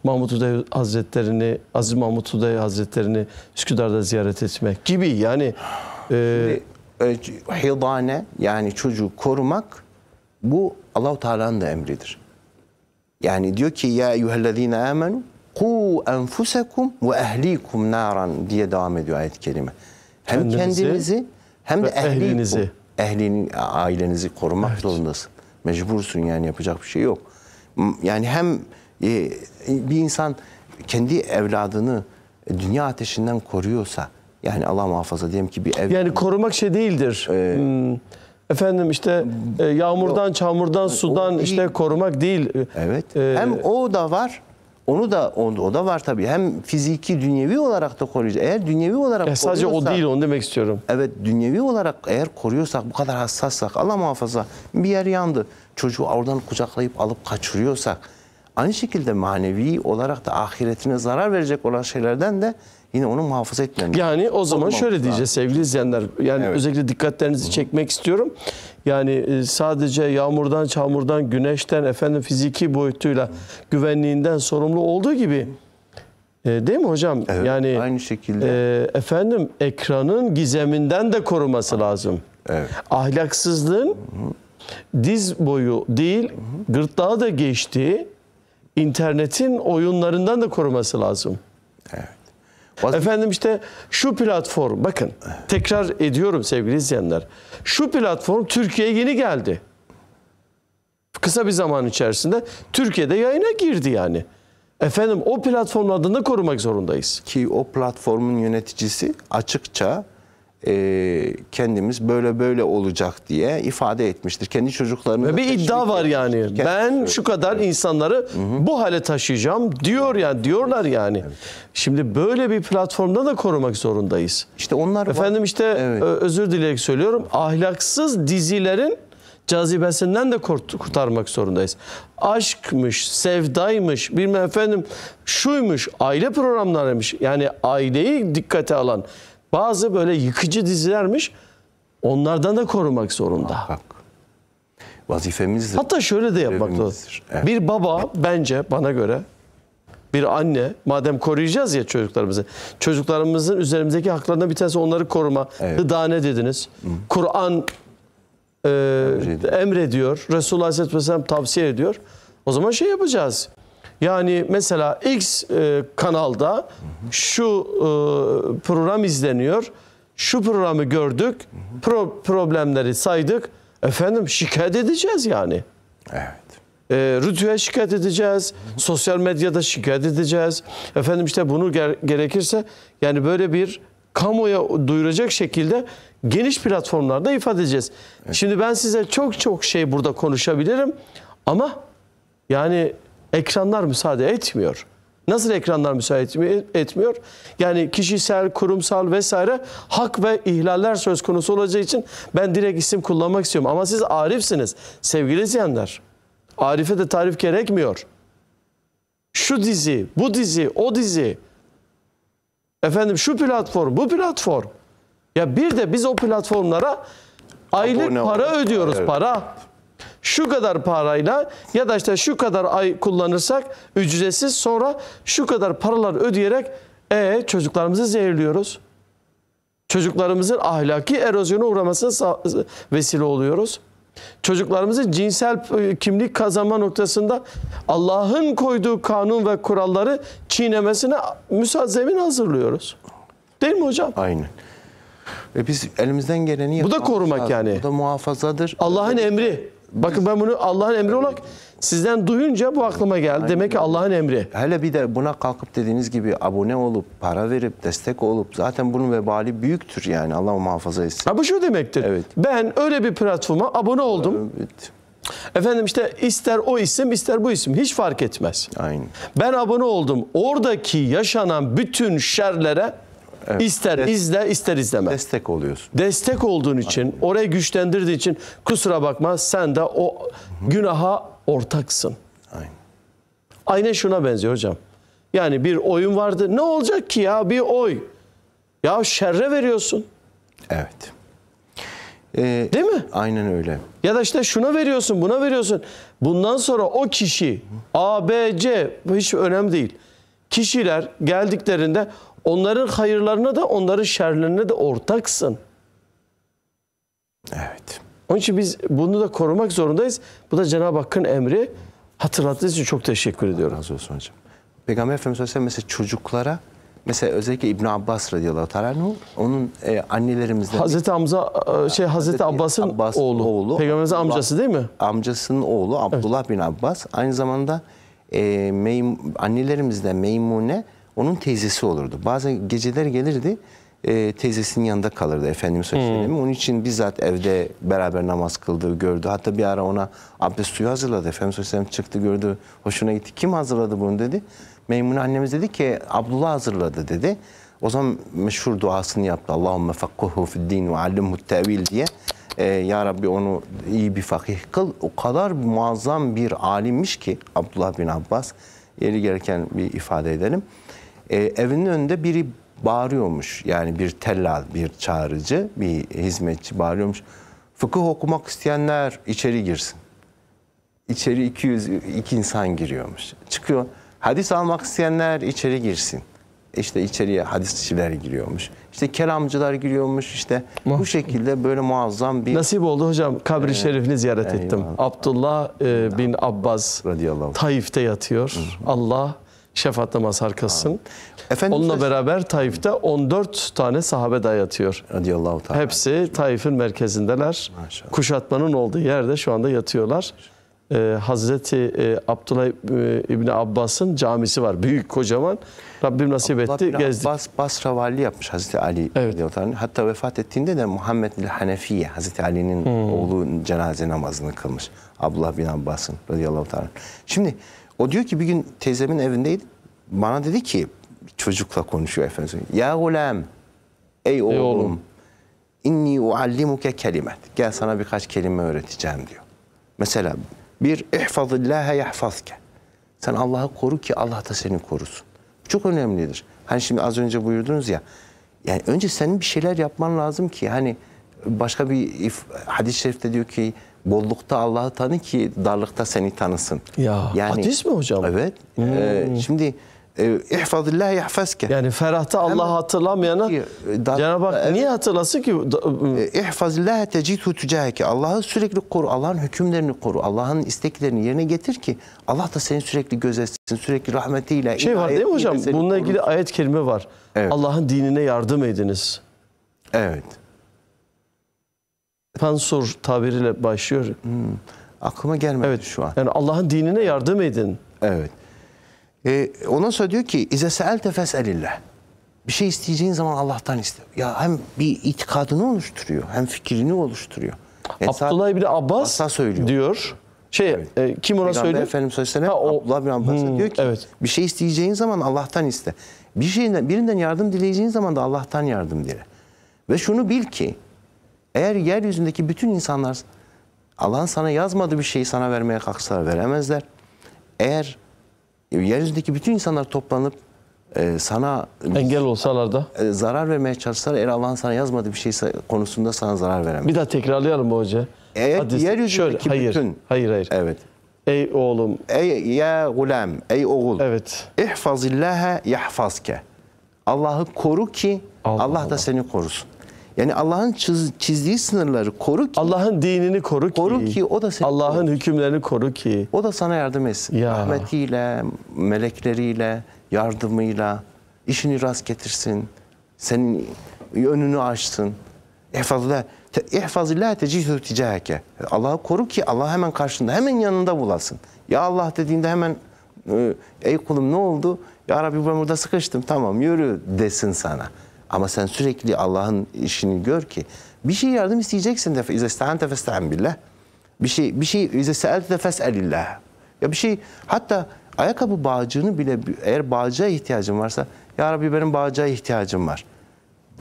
Mahmut Uday Hazretlerini, Aziz Mahmut Uday Hazretlerini Üsküdar'da ziyaret etmek gibi yani. E, Şimdi, e, hidane yani çocuğu korumak bu Allahu Teala'nın da emridir. Yani diyor ki ya eyyühellezine amenu ku enfusekum ve ehlikum naran diye devam ediyor ayet-i kerime. Hem kendinizi, kendinizi hem de ehlinizi. Ehlin, ailenizi korumak evet. zorundasın. Mecbursun yani yapacak bir şey yok. Yani hem e, bir insan kendi evladını dünya ateşinden koruyorsa yani Allah muhafaza diyelim ki bir ev... Yani korumak şey değildir. E, hmm. Efendim işte e, yağmurdan, çamurdan, sudan işte korumak değil. Evet. E, hem o da var onu da onu o da var tabii. Hem fiziki dünyevi olarak da koruyucu. Eğer dünyevi olarak e, sadece o değil onu demek istiyorum. Evet dünyevi olarak eğer koruyorsak bu kadar hassassak Allah muhafaza bir yer yandı. Çocuğu oradan kucaklayıp alıp kaçırıyorsak aynı şekilde manevi olarak da ahiretine zarar verecek olan şeylerden de yine onu muhafaza etmemiz. Yani o zaman Olmamız şöyle diyeceğiz sevgili izleyenler. Yani evet. özellikle dikkatlerinizi çekmek istiyorum. Yani e, sadece yağmurdan, çamurdan, güneşten, efendim fiziki boyutuyla güvenliğinden sorumlu olduğu gibi e, değil mi hocam? Evet, yani aynı şekilde. E, efendim ekranın gizeminden de koruması lazım. Evet. Ahlaksızlığın diz boyu değil, gırtlağı da geçtiği internetin oyunlarından da koruması lazım. Evet. Efendim işte şu platform bakın tekrar ediyorum sevgili izleyenler. Şu platform Türkiye'ye yeni geldi. Kısa bir zaman içerisinde Türkiye'de yayına girdi yani. Efendim o platformun adını korumak zorundayız. Ki o platformun yöneticisi açıkça e, kendimiz böyle böyle olacak diye ifade etmiştir. Kendi çocuklarını bir iddia var yani. Kendi ben şu kadar evet. insanları Hı-hı. bu hale taşıyacağım diyor yani diyorlar yani. Evet. Şimdi böyle bir platformda da korumak zorundayız. İşte onlar efendim var. işte evet. özür dileyerek söylüyorum ahlaksız dizilerin cazibesinden de kurtarmak zorundayız. Aşkmış, sevdaymış, bilmem efendim şuymuş, aile programlarıymış. Yani aileyi dikkate alan bazı böyle yıkıcı dizilermiş. Onlardan da korumak zorunda. Bak. Vazifemizdir. Hatta şöyle de yapmak lazım. Evet. Bir baba bence bana göre bir anne madem koruyacağız ya çocuklarımızı. Çocuklarımızın üzerimizdeki haklarından bir tanesi onları koruma. Evet. Hıdane dediniz. Kur'an e, emrediyor. Resulullah Aleyhisselam tavsiye ediyor. O zaman şey yapacağız. Yani mesela X e, kanalda şu e, program izleniyor. Şu programı gördük. pro problemleri saydık. Efendim şikayet edeceğiz yani. Evet. E, Rütü'ye şikayet edeceğiz. Sosyal medyada şikayet edeceğiz. Efendim işte bunu ger gerekirse yani böyle bir kamuya duyuracak şekilde geniş platformlarda ifade edeceğiz. Evet. Şimdi ben size çok çok şey burada konuşabilirim ama yani Ekranlar müsaade etmiyor. Nasıl ekranlar müsaade etmiyor? Yani kişisel, kurumsal vesaire hak ve ihlaller söz konusu olacağı için ben direkt isim kullanmak istiyorum. Ama siz Arif'siniz sevgili izleyenler. Arif'e de tarif gerekmiyor. Şu dizi, bu dizi, o dizi. Efendim şu platform, bu platform. Ya bir de biz o platformlar'a aylık Abone para olarak. ödüyoruz evet. para şu kadar parayla ya da işte şu kadar ay kullanırsak ücretsiz sonra şu kadar paralar ödeyerek e, çocuklarımızı zehirliyoruz. Çocuklarımızın ahlaki erozyona uğramasına vesile oluyoruz. Çocuklarımızın cinsel e, kimlik kazanma noktasında Allah'ın koyduğu kanun ve kuralları çiğnemesine müsazemin hazırlıyoruz. Değil mi hocam? Aynen. E biz elimizden geleni yapmamız Bu da korumak lazım. yani. Bu da muhafazadır. Allah'ın emri. Bakın ben bunu Allah'ın emri olarak sizden duyunca bu aklıma geldi. Demek ki Allah'ın emri. Hele bir de buna kalkıp dediğiniz gibi abone olup, para verip, destek olup zaten bunun vebali büyüktür yani. Allah muhafaza etsin. Ha bu şu demektir. Evet. Ben öyle bir platforma abone oldum. Evet. Efendim işte ister o isim ister bu isim hiç fark etmez. Aynen. Ben abone oldum. Oradaki yaşanan bütün şerlere Evet. İster Des- izle ister izleme. Destek oluyorsun. Destek olduğun için, Aynen. orayı güçlendirdiğin için kusura bakma sen de o günaha ortaksın. Aynen. Aynen şuna benziyor hocam. Yani bir oyun vardı. Ne olacak ki ya bir oy? Ya şerre veriyorsun. Evet. Ee, Değil mi? Aynen öyle. Ya da işte şuna veriyorsun, buna veriyorsun. Bundan sonra o kişi A, B, C hiç önemli değil. Kişiler geldiklerinde Onların hayırlarına da onların şerlerine de ortaksın. Evet. Onun için biz bunu da korumak zorundayız. Bu da Cenab-ı Hakk'ın emri. Hatırlattığınız için çok teşekkür Allah ediyorum. Razı olsun hocam. Peygamber Efendimiz Aleyhisselam mesela çocuklara mesela özellikle İbn Abbas radıyallahu teala onun e, annelerimizden Hazreti Hamza e, şey Hazreti Abbas'ın Abbas, oğlu. oğlu Peygamberimizin amcası değil mi? Amcasının oğlu Abdullah evet. bin Abbas aynı zamanda e, meym, annelerimizden Meymune onun teyzesi olurdu. Bazen geceler gelirdi e, teyzesinin yanında kalırdı Efendimiz Aleyhisselam. Hmm. Onun için bizzat evde beraber namaz kıldığı gördü. Hatta bir ara ona abdest suyu hazırladı. Efendimiz Aleyhisselam çıktı gördü. Hoşuna gitti. Kim hazırladı bunu dedi. Meymune annemiz dedi ki Abdullah hazırladı dedi. O zaman meşhur duasını yaptı. Allahümme fakkuhu fiddin ve allimhu tevil diye. E, ya Rabbi onu iyi bir fakih kıl. O kadar muazzam bir alimmiş ki Abdullah bin Abbas. Yeri gereken bir ifade edelim. E, evinin önünde biri bağırıyormuş. Yani bir tellal, bir çağrıcı, bir hizmetçi bağırıyormuş. Fıkıh okumak isteyenler içeri girsin. İçeri 200 iki insan giriyormuş. Çıkıyor. Hadis almak isteyenler içeri girsin. İşte içeriye hadisçiler giriyormuş. İşte kelamcılar giriyormuş. İşte Muh bu şekilde böyle muazzam bir... Nasip oldu hocam. Kabri ee, şerifini ziyaret eyvallah. ettim. Abdullah e, bin Abbas radıyallahu Taif'te yatıyor. Hı hı. Allah şefaat namaz arkasın. Efendim, Onunla beraber Taif'te 14 tane sahabe dayatıyor. Radiyallahu teala. Hepsi Taif'in merkezindeler. Maşallah. Kuşatmanın olduğu yerde şu anda yatıyorlar. Ee, Hazreti e, Abdullah e, İbni Abbas'ın camisi var. Büyük, kocaman. Rabbim nasip Abdullah etti, gezdik. Abbas Basra vali yapmış Hazreti Ali. Evet. Hatta vefat ettiğinde de Muhammed Hanefiye, Hazreti Ali'nin hmm. oğlu cenaze namazını kılmış. Abdullah bin Abbas'ın radıyallahu anh. Şimdi o diyor ki bir gün teyzemin evindeydi, Bana dedi ki çocukla konuşuyor efendim. Ya gulam. Ey oğlum. Ey oğlum. İnni uallimuke kelimet. Gel sana birkaç kelime öğreteceğim diyor. Mesela bir ihfazillâhe yahfazke. Sen Allah'ı koru ki Allah da seni korusun. Bu çok önemlidir. Hani şimdi az önce buyurdunuz ya. Yani önce senin bir şeyler yapman lazım ki hani başka bir hadis-i şerifte diyor ki bollukta Allah'ı tanı ki darlıkta seni tanısın. Ya yani, hadis mi hocam? Evet. Hmm. Ee, e, şimdi İhfazillah yahfazke. Yani ferahta Allah hatırlamayana e, Cenab-ı Hak niye hatırlasın ki? Iı, ıı. E, ihfazillah tecidhu tücaheke. Allah'ı sürekli koru. Allah'ın hükümlerini koru. Allah'ın isteklerini yerine getir ki Allah da seni sürekli gözetsin. Sürekli rahmetiyle. Şey var değil mi hocam? Bununla ilgili ayet kelime var. Evet. Allah'ın dinine yardım ediniz. Evet pansur tabiriyle başlıyor. Hmm, aklıma gelmedi evet, şu an. Yani Allah'ın dinine yardım edin. Evet. Ee, ondan sonra diyor ki İze se'elte fes'elillah. Bir şey isteyeceğin zaman Allah'tan iste. Ya hem bir itikadını oluşturuyor hem fikrini oluşturuyor. Esa, Abdullah İbni Abbas söylüyor. diyor. Şey evet. e, kim ona söylüyor? Efendim Aleyhisselam ha, o, Abdullah bin Abbas hmm, diyor ki evet. bir şey isteyeceğin zaman Allah'tan iste. Bir şeyinden birinden yardım dileyeceğin zaman da Allah'tan yardım dile. Ve şunu bil ki eğer yeryüzündeki bütün insanlar Allah'ın sana yazmadığı bir şeyi sana vermeye kalksalar veremezler. Eğer yeryüzündeki bütün insanlar toplanıp e, sana engel olsalar da e, zarar vermeye çalışsalar eğer Allah'ın sana yazmadığı bir şey konusunda sana zarar veremez. Bir daha tekrarlayalım bu hoca. Eğer Hadis, yeryüzündeki şöyle, bütün hayır hayır. Evet. Ey oğlum. Ey ya gulam, ey oğul. Evet. İhfazillaha yahfazke. Allah'ı koru ki Allah, Allah da seni korusun. Yani Allah'ın çiz, çizdiği sınırları koru ki. Allah'ın dinini koru ki. Koru ki o da seni Allah'ın hükümlerini koru ki. O da sana yardım etsin. Ya. Rahmetiyle, melekleriyle, yardımıyla işini rast getirsin. Senin önünü açsın. Ehfazla ehfazillah tecihu ticaheke. Allah'ı koru ki Allah hemen karşında, hemen yanında bulasın. Ya Allah dediğinde hemen e, ey kulum ne oldu? Ya Rabbi ben burada sıkıştım. Tamam yürü desin sana. Ama sen sürekli Allah'ın işini gör ki bir şey yardım isteyeceksin defa ize istahante festa'in billah. Bir şey bir şey ize saalte fes'elillah. Ya bir şey hatta ayakkabı bağcığını bile eğer bağcığa ihtiyacın varsa ya Rabbi benim bağcığa ihtiyacım var.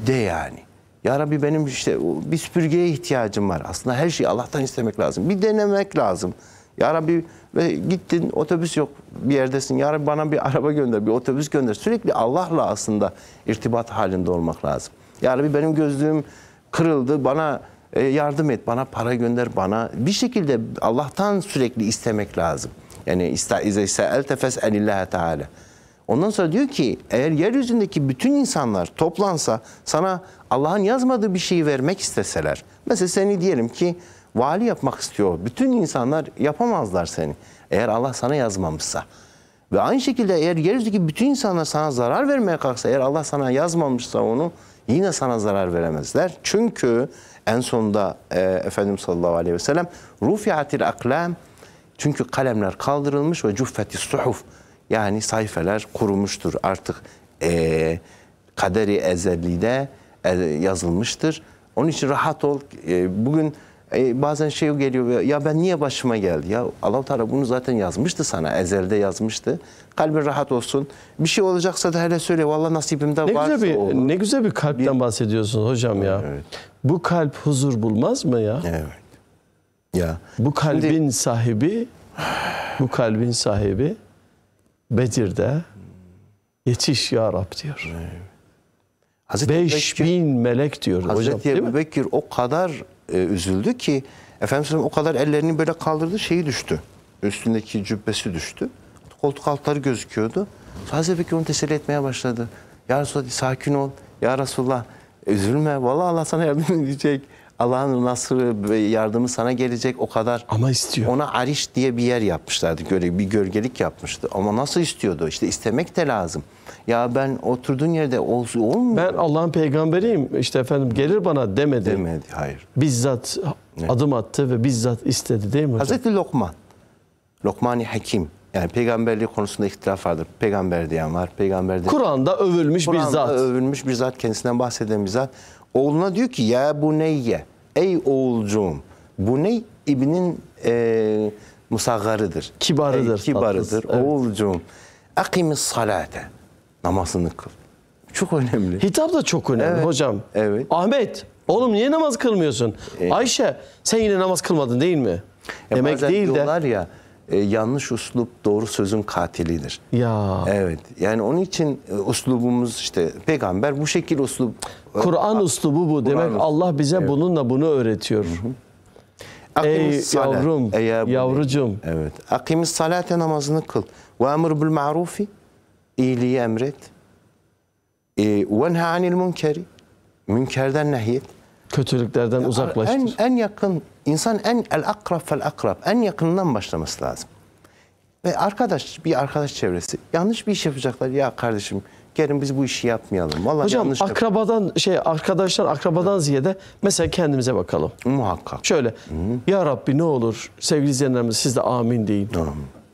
De yani. Ya Rabbi benim işte bir süpürgeye ihtiyacım var. Aslında her şeyi Allah'tan istemek lazım. Bir denemek lazım. Ya Rabbi ve gittin otobüs yok bir yerdesin. Ya Rabbi bana bir (laughs) araba gönder, bir otobüs gönder. Sürekli Allah'la aslında irtibat halinde olmak lazım. Ya Rabbi benim gözlüğüm kırıldı. Bana e, yardım et, bana para gönder, bana bir şekilde Allah'tan sürekli istemek lazım. Yani el se'elte fes'elillâhe teâlâ. Ondan sonra diyor ki eğer yeryüzündeki bütün insanlar toplansa sana Allah'ın yazmadığı bir şeyi vermek isteseler. Mesela seni diyelim ki Vali yapmak istiyor. Bütün insanlar yapamazlar seni. Eğer Allah sana yazmamışsa. Ve aynı şekilde eğer yeryüzündeki bütün insanlar sana zarar vermeye kalksa, eğer Allah sana yazmamışsa onu yine sana zarar veremezler. Çünkü en sonunda e, Efendimiz sallallahu aleyhi ve sellem rufiatil aklem çünkü kalemler kaldırılmış ve cüffeti suhuf yani sayfeler kurumuştur artık e, kaderi ezelide e, yazılmıştır. Onun için rahat ol. E, bugün e, bazen şey geliyor ya ben niye başıma geldi? Ya Allah Teala bunu zaten yazmıştı sana. Ezelde yazmıştı. Kalbin rahat olsun. Bir şey olacaksa da hele söyle. Valla nasibimde ne varsa güzel bir, olur. Ne güzel bir kalpten bir... bahsediyorsun hocam ya. Evet. Bu kalp huzur bulmaz mı ya? Evet. Ya. Bu kalbin Şimdi... sahibi bu kalbin sahibi Bedir'de yetiş ya Rab diyor. Evet. Hazreti Beş bin melek diyor Hazreti hocam değil mi? Bekir o kadar e, üzüldü ki efendim o kadar ellerini böyle kaldırdı şeyi düştü. Üstündeki cübbesi düştü. Koltuk altları gözüküyordu. Hazreti Bekir onu teselli etmeye başladı. Ya Resulallah sakin ol. Ya Resulallah üzülme. vallahi Allah sana yardım (laughs) edecek. Allah'ın nasırı ve yardımı sana gelecek o kadar. Ama istiyor. Ona Ariş diye bir yer yapmışlardı. Böyle bir gölgelik yapmıştı. Ama nasıl istiyordu? İşte istemek de lazım. Ya ben oturduğun yerde ol, olmuyor. Ben Allah'ın peygamberiyim. İşte efendim gelir bana demedi. Demedi hayır. Bizzat ne? adım attı ve bizzat istedi değil mi hocam? Hazreti Lokman. Lokmani Hakim. Yani peygamberliği konusunda ihtilaf vardır. Peygamber diyen var. Peygamber Kur'an'da övülmüş Kur bir zat. Kur'an'da övülmüş bir zat. Kendisinden bahseden bir zat. Oğluna diyor ki ya bu neye Ey oğulcuğum. Bu ne? İbnin e, musaggarıdır. Kibarıdır. Ey, kibarıdır. Tatlısı. Oğulcuğum. Akimis salate. Namazını kıl. Çok önemli. Hitap da çok önemli evet. hocam. Evet. Ahmet, oğlum niye namaz kılmıyorsun? Ee, Ayşe, sen yine namaz kılmadın değil mi? E, ya Demek değil de. ya e, yanlış uslup doğru sözün katilidir. Ya. Evet. Yani onun için e, uslubumuz işte peygamber bu şekil uslup. E, Kur'an e, uslubu bu. Kur Demek uslubu. Allah bize evet. bununla bunu öğretiyor. Hı hı. Ey yavrum, yavrucum. Evet. Akimiz salate namazını kıl. Ve emr bil ma'rufi. İyiliği emret. E, Ve neha anil münkeri. Münkerden nehyet. Kötülüklerden uzaklaştır. En, en yakın İnsan en el akrab fel akrab, en yakınından başlaması lazım. Ve arkadaş, bir arkadaş çevresi yanlış bir iş yapacaklar. Ya kardeşim gelin biz bu işi yapmayalım. Vallahi Hocam yanlış akrabadan yap- şey arkadaşlar akrabadan ziyade mesela kendimize bakalım. Muhakkak. Şöyle Hı. ya Rabbi ne olur sevgili izleyenlerimiz siz de amin deyin. Hı.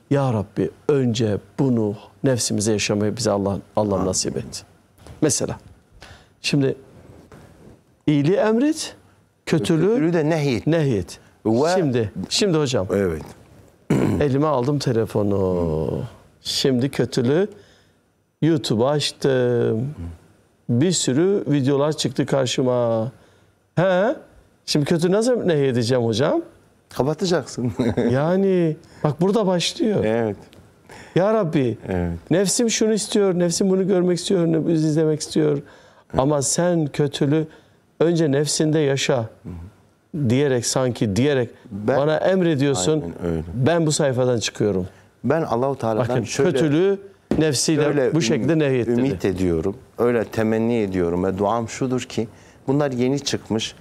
Ya Rabbi önce bunu nefsimize yaşamayı bize Allah Allah nasip et. Mesela şimdi iyiliği emret kötülüğü, kötülüğü de nehyet. Nehyet. Ve, şimdi, şimdi hocam. Evet. (clears throat) elime aldım telefonu. Şimdi kötülüğü YouTube'a açtım. Bir sürü videolar çıktı karşıma. He? Şimdi kötü nasıl ne edeceğim hocam? Kapatacaksın. (laughs) yani bak burada başlıyor. Evet. Ya Rabbi evet. nefsim şunu istiyor, nefsim bunu görmek istiyor, bunu izlemek istiyor. Evet. Ama sen kötülüğü Önce nefsinde yaşa. Diyerek sanki diyerek ben, bana emrediyorsun. Ben bu sayfadan çıkıyorum. Ben Allahu Teala'dan Bakın, şöyle kötülüğü nefsiyle şöyle bu şekilde nehyettir. Ümit ediyorum. Öyle temenni ediyorum ve duam şudur ki bunlar yeni çıkmış.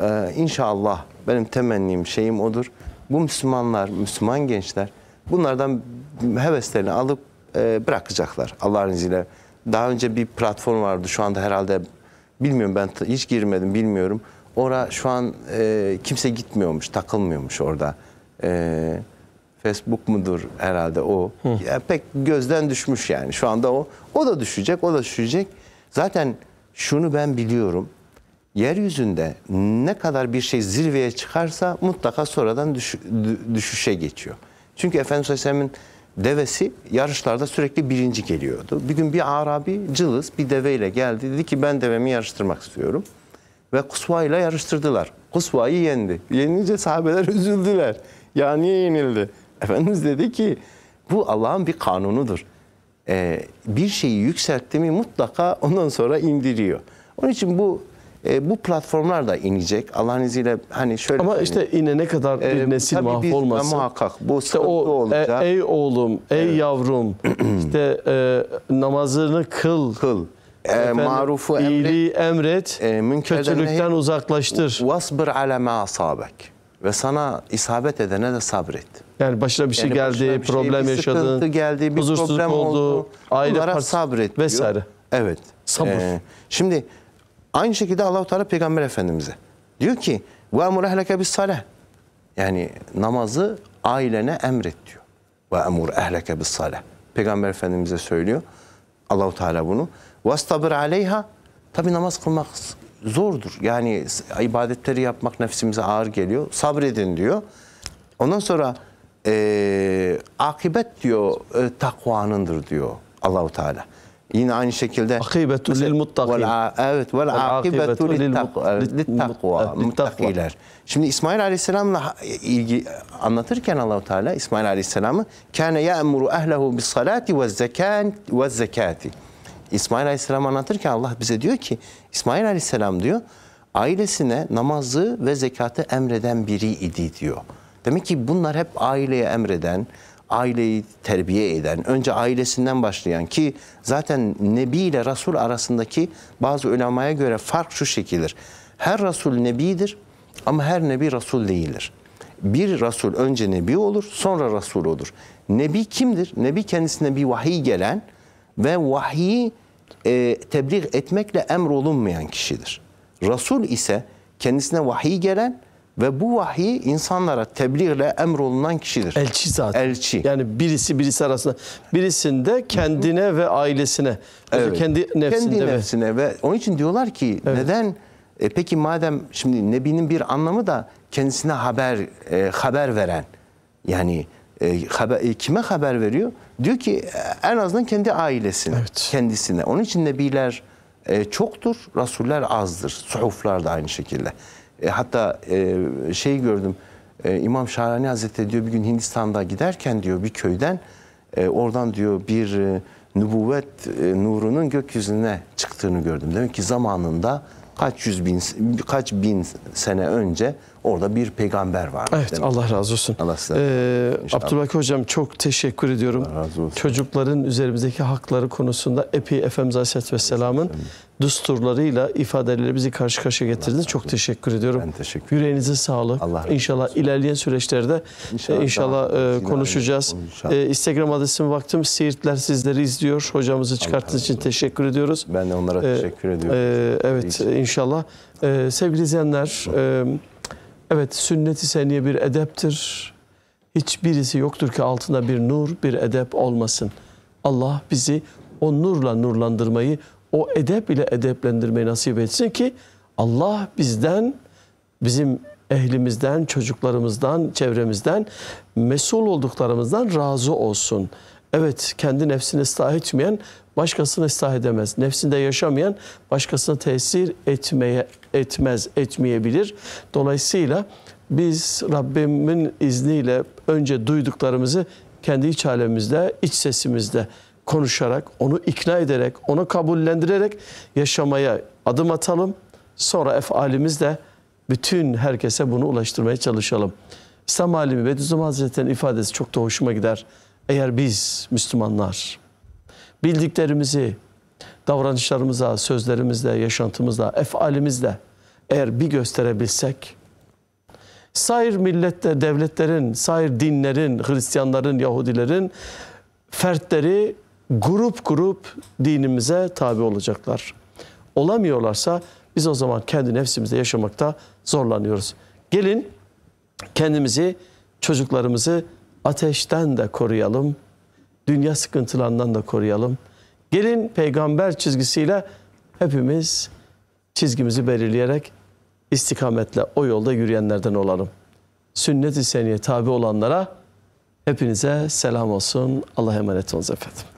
Ee, inşallah benim temennim şeyim odur. Bu Müslümanlar, Müslüman gençler bunlardan heveslerini alıp e, bırakacaklar Allah'ın izniyle. Daha önce bir platform vardı. Şu anda herhalde Bilmiyorum ben hiç girmedim bilmiyorum. Ora şu an e, kimse gitmiyormuş, takılmıyormuş orada. E, Facebook mudur herhalde o. Ya pek gözden düşmüş yani. Şu anda o o da düşecek, o da düşecek. Zaten şunu ben biliyorum. Yeryüzünde ne kadar bir şey zirveye çıkarsa mutlaka sonradan düş, düşüşe geçiyor. Çünkü Efendimiz Aleyhisselam'ın devesi yarışlarda sürekli birinci geliyordu. Bir gün bir Arabi cılız bir deveyle geldi. Dedi ki ben devemi yarıştırmak istiyorum. Ve Kusva ile yarıştırdılar. Kusva'yı yendi. Yenince sahabeler (laughs) üzüldüler. Ya niye yenildi? Efendimiz dedi ki bu Allah'ın bir kanunudur. Ee, bir şeyi yükseltti mi mutlaka ondan sonra indiriyor. Onun için bu e, bu platformlar da inecek. Allah'ın izniyle hani şöyle Ama işte yine ne kadar bir e, nesil e, nesil mahvolmasın. Muhakkak bu işte o, e, olacak. E, ey oğlum, ey evet. yavrum (clears throat) işte e, namazını kıl. Kıl. E, marufu iyiliği emret, emret e, kötülükten neyi, uzaklaştır. Vasbir ala asabek. Ve sana isabet edene de sabret. Yani başına bir şey yani geldi, bir şey, problem şey, bir yaşadın, bir geldi, bir huzursuzluk problem oldu, oldu aile parçası sabret vesaire. Evet. Sabır. Ee, şimdi Aynı şekilde Allahu Teala Peygamber Efendimiz'e diyor ki ve emur ehleke bis salah. Yani namazı ailene emret diyor. Ve emur ehleke bis salah. Peygamber Efendimiz'e söylüyor Allahu Teala bunu. Vastabir aleyha. Tabi namaz kılmak zordur. Yani ibadetleri yapmak nefsimize ağır geliyor. Sabredin diyor. Ondan sonra e, akibet diyor e, takvanındır diyor Allahu Teala. Yine aynı şekilde akibetu lil muttakin. Evet. Vel akibetu lil takva. Şimdi İsmail Aleyhisselam'la ilgi anlatırken Allahu Teala İsmail Aleyhisselam'ı kâne ya'muru ehlehu bis salati ve zekan ve zekati. İsmail Aleyhisselam anlatırken Allah bize diyor ki İsmail Aleyhisselam diyor ailesine namazı ve zekatı emreden biri idi diyor. Demek ki bunlar hep aileye emreden, aileyi terbiye eden, önce ailesinden başlayan ki zaten Nebi ile Resul arasındaki bazı ulemaya göre fark şu şekildir. Her Resul Nebidir ama her Nebi Resul değildir. Bir Resul önce Nebi olur, sonra Resul olur. Nebi kimdir? Nebi kendisine bir vahiy gelen ve vahiyi e, tebliğ etmekle emrolunmayan kişidir. Resul ise kendisine vahiy gelen ve bu vahiy insanlara tebliğle emrolunan kişidir. Elçi zaten. Elçi. Yani birisi birisi arasında. Birisinde kendine ve ailesine. Evet. Kendi nefsinde. Kendi nefsine ve... ve onun için diyorlar ki evet. neden e peki madem şimdi Nebi'nin bir anlamı da kendisine haber e, haber veren. Yani e, haber, e, kime haber veriyor? Diyor ki e, en azından kendi ailesine, evet. kendisine. Onun için Nebiler e, çoktur, Rasuller azdır. Suhuflar da aynı şekilde. E, hatta e, şey gördüm. E, İmam Şahrani Hazretleri diyor bir gün Hindistan'da giderken diyor bir köyden e, oradan diyor bir e, nübüvvet e, nurunun gökyüzüne çıktığını gördüm. Demek ki zamanında kaç yüz bin kaç bin sene önce Orada bir peygamber var. Evet demek. Allah razı olsun. Allah size. Ee, Abdülbaki Hocam çok teşekkür ediyorum. Allah razı olsun. Çocukların üzerimizdeki hakları konusunda epey Efendimiz Aleyhisselatü Vesselam'ın düsturlarıyla, ifadeleriyle bizi karşı karşıya getirdiniz. Çok teşekkür ediyorum. Ben teşekkür ederim. Yüreğinize sağlık. Allah inşallah olsun. ilerleyen süreçlerde e, inşallah, inşallah e, konuşacağız. İnşallah. E, Instagram adresim vaktim. Siirtler sizleri izliyor. Hocamızı çıkarttığınız için teşekkür ediyoruz. Ben de onlara e, teşekkür ediyorum. E, evet inşallah. E, sevgili izleyenler... E, Evet sünnet-i seniye bir edeptir. Hiçbirisi yoktur ki altında bir nur, bir edep olmasın. Allah bizi o nurla nurlandırmayı, o edep ile edeplendirmeyi nasip etsin ki Allah bizden, bizim ehlimizden, çocuklarımızdan, çevremizden, mesul olduklarımızdan razı olsun. Evet kendi nefsini ıslah etmeyen başkasını ıslah edemez. Nefsinde yaşamayan başkasına tesir etmeye etmez, etmeyebilir. Dolayısıyla biz Rabbimin izniyle önce duyduklarımızı kendi iç alemimizde, iç sesimizde konuşarak, onu ikna ederek, onu kabullendirerek yaşamaya adım atalım. Sonra efalimizle bütün herkese bunu ulaştırmaya çalışalım. İslam alimi Bediüzzaman Hazretleri'nin ifadesi çok da hoşuma gider. Eğer biz Müslümanlar bildiklerimizi davranışlarımıza, sözlerimizle, yaşantımızla, efalimizle eğer bir gösterebilsek, sair millette, devletlerin, sair dinlerin, Hristiyanların, Yahudilerin fertleri grup grup dinimize tabi olacaklar. Olamıyorlarsa biz o zaman kendi nefsimizde yaşamakta zorlanıyoruz. Gelin kendimizi, çocuklarımızı ateşten de koruyalım, dünya sıkıntılarından da koruyalım. Gelin peygamber çizgisiyle hepimiz çizgimizi belirleyerek istikametle o yolda yürüyenlerden olalım. Sünnet-i seniye tabi olanlara hepinize selam olsun. Allah'a emanet olun. efendim.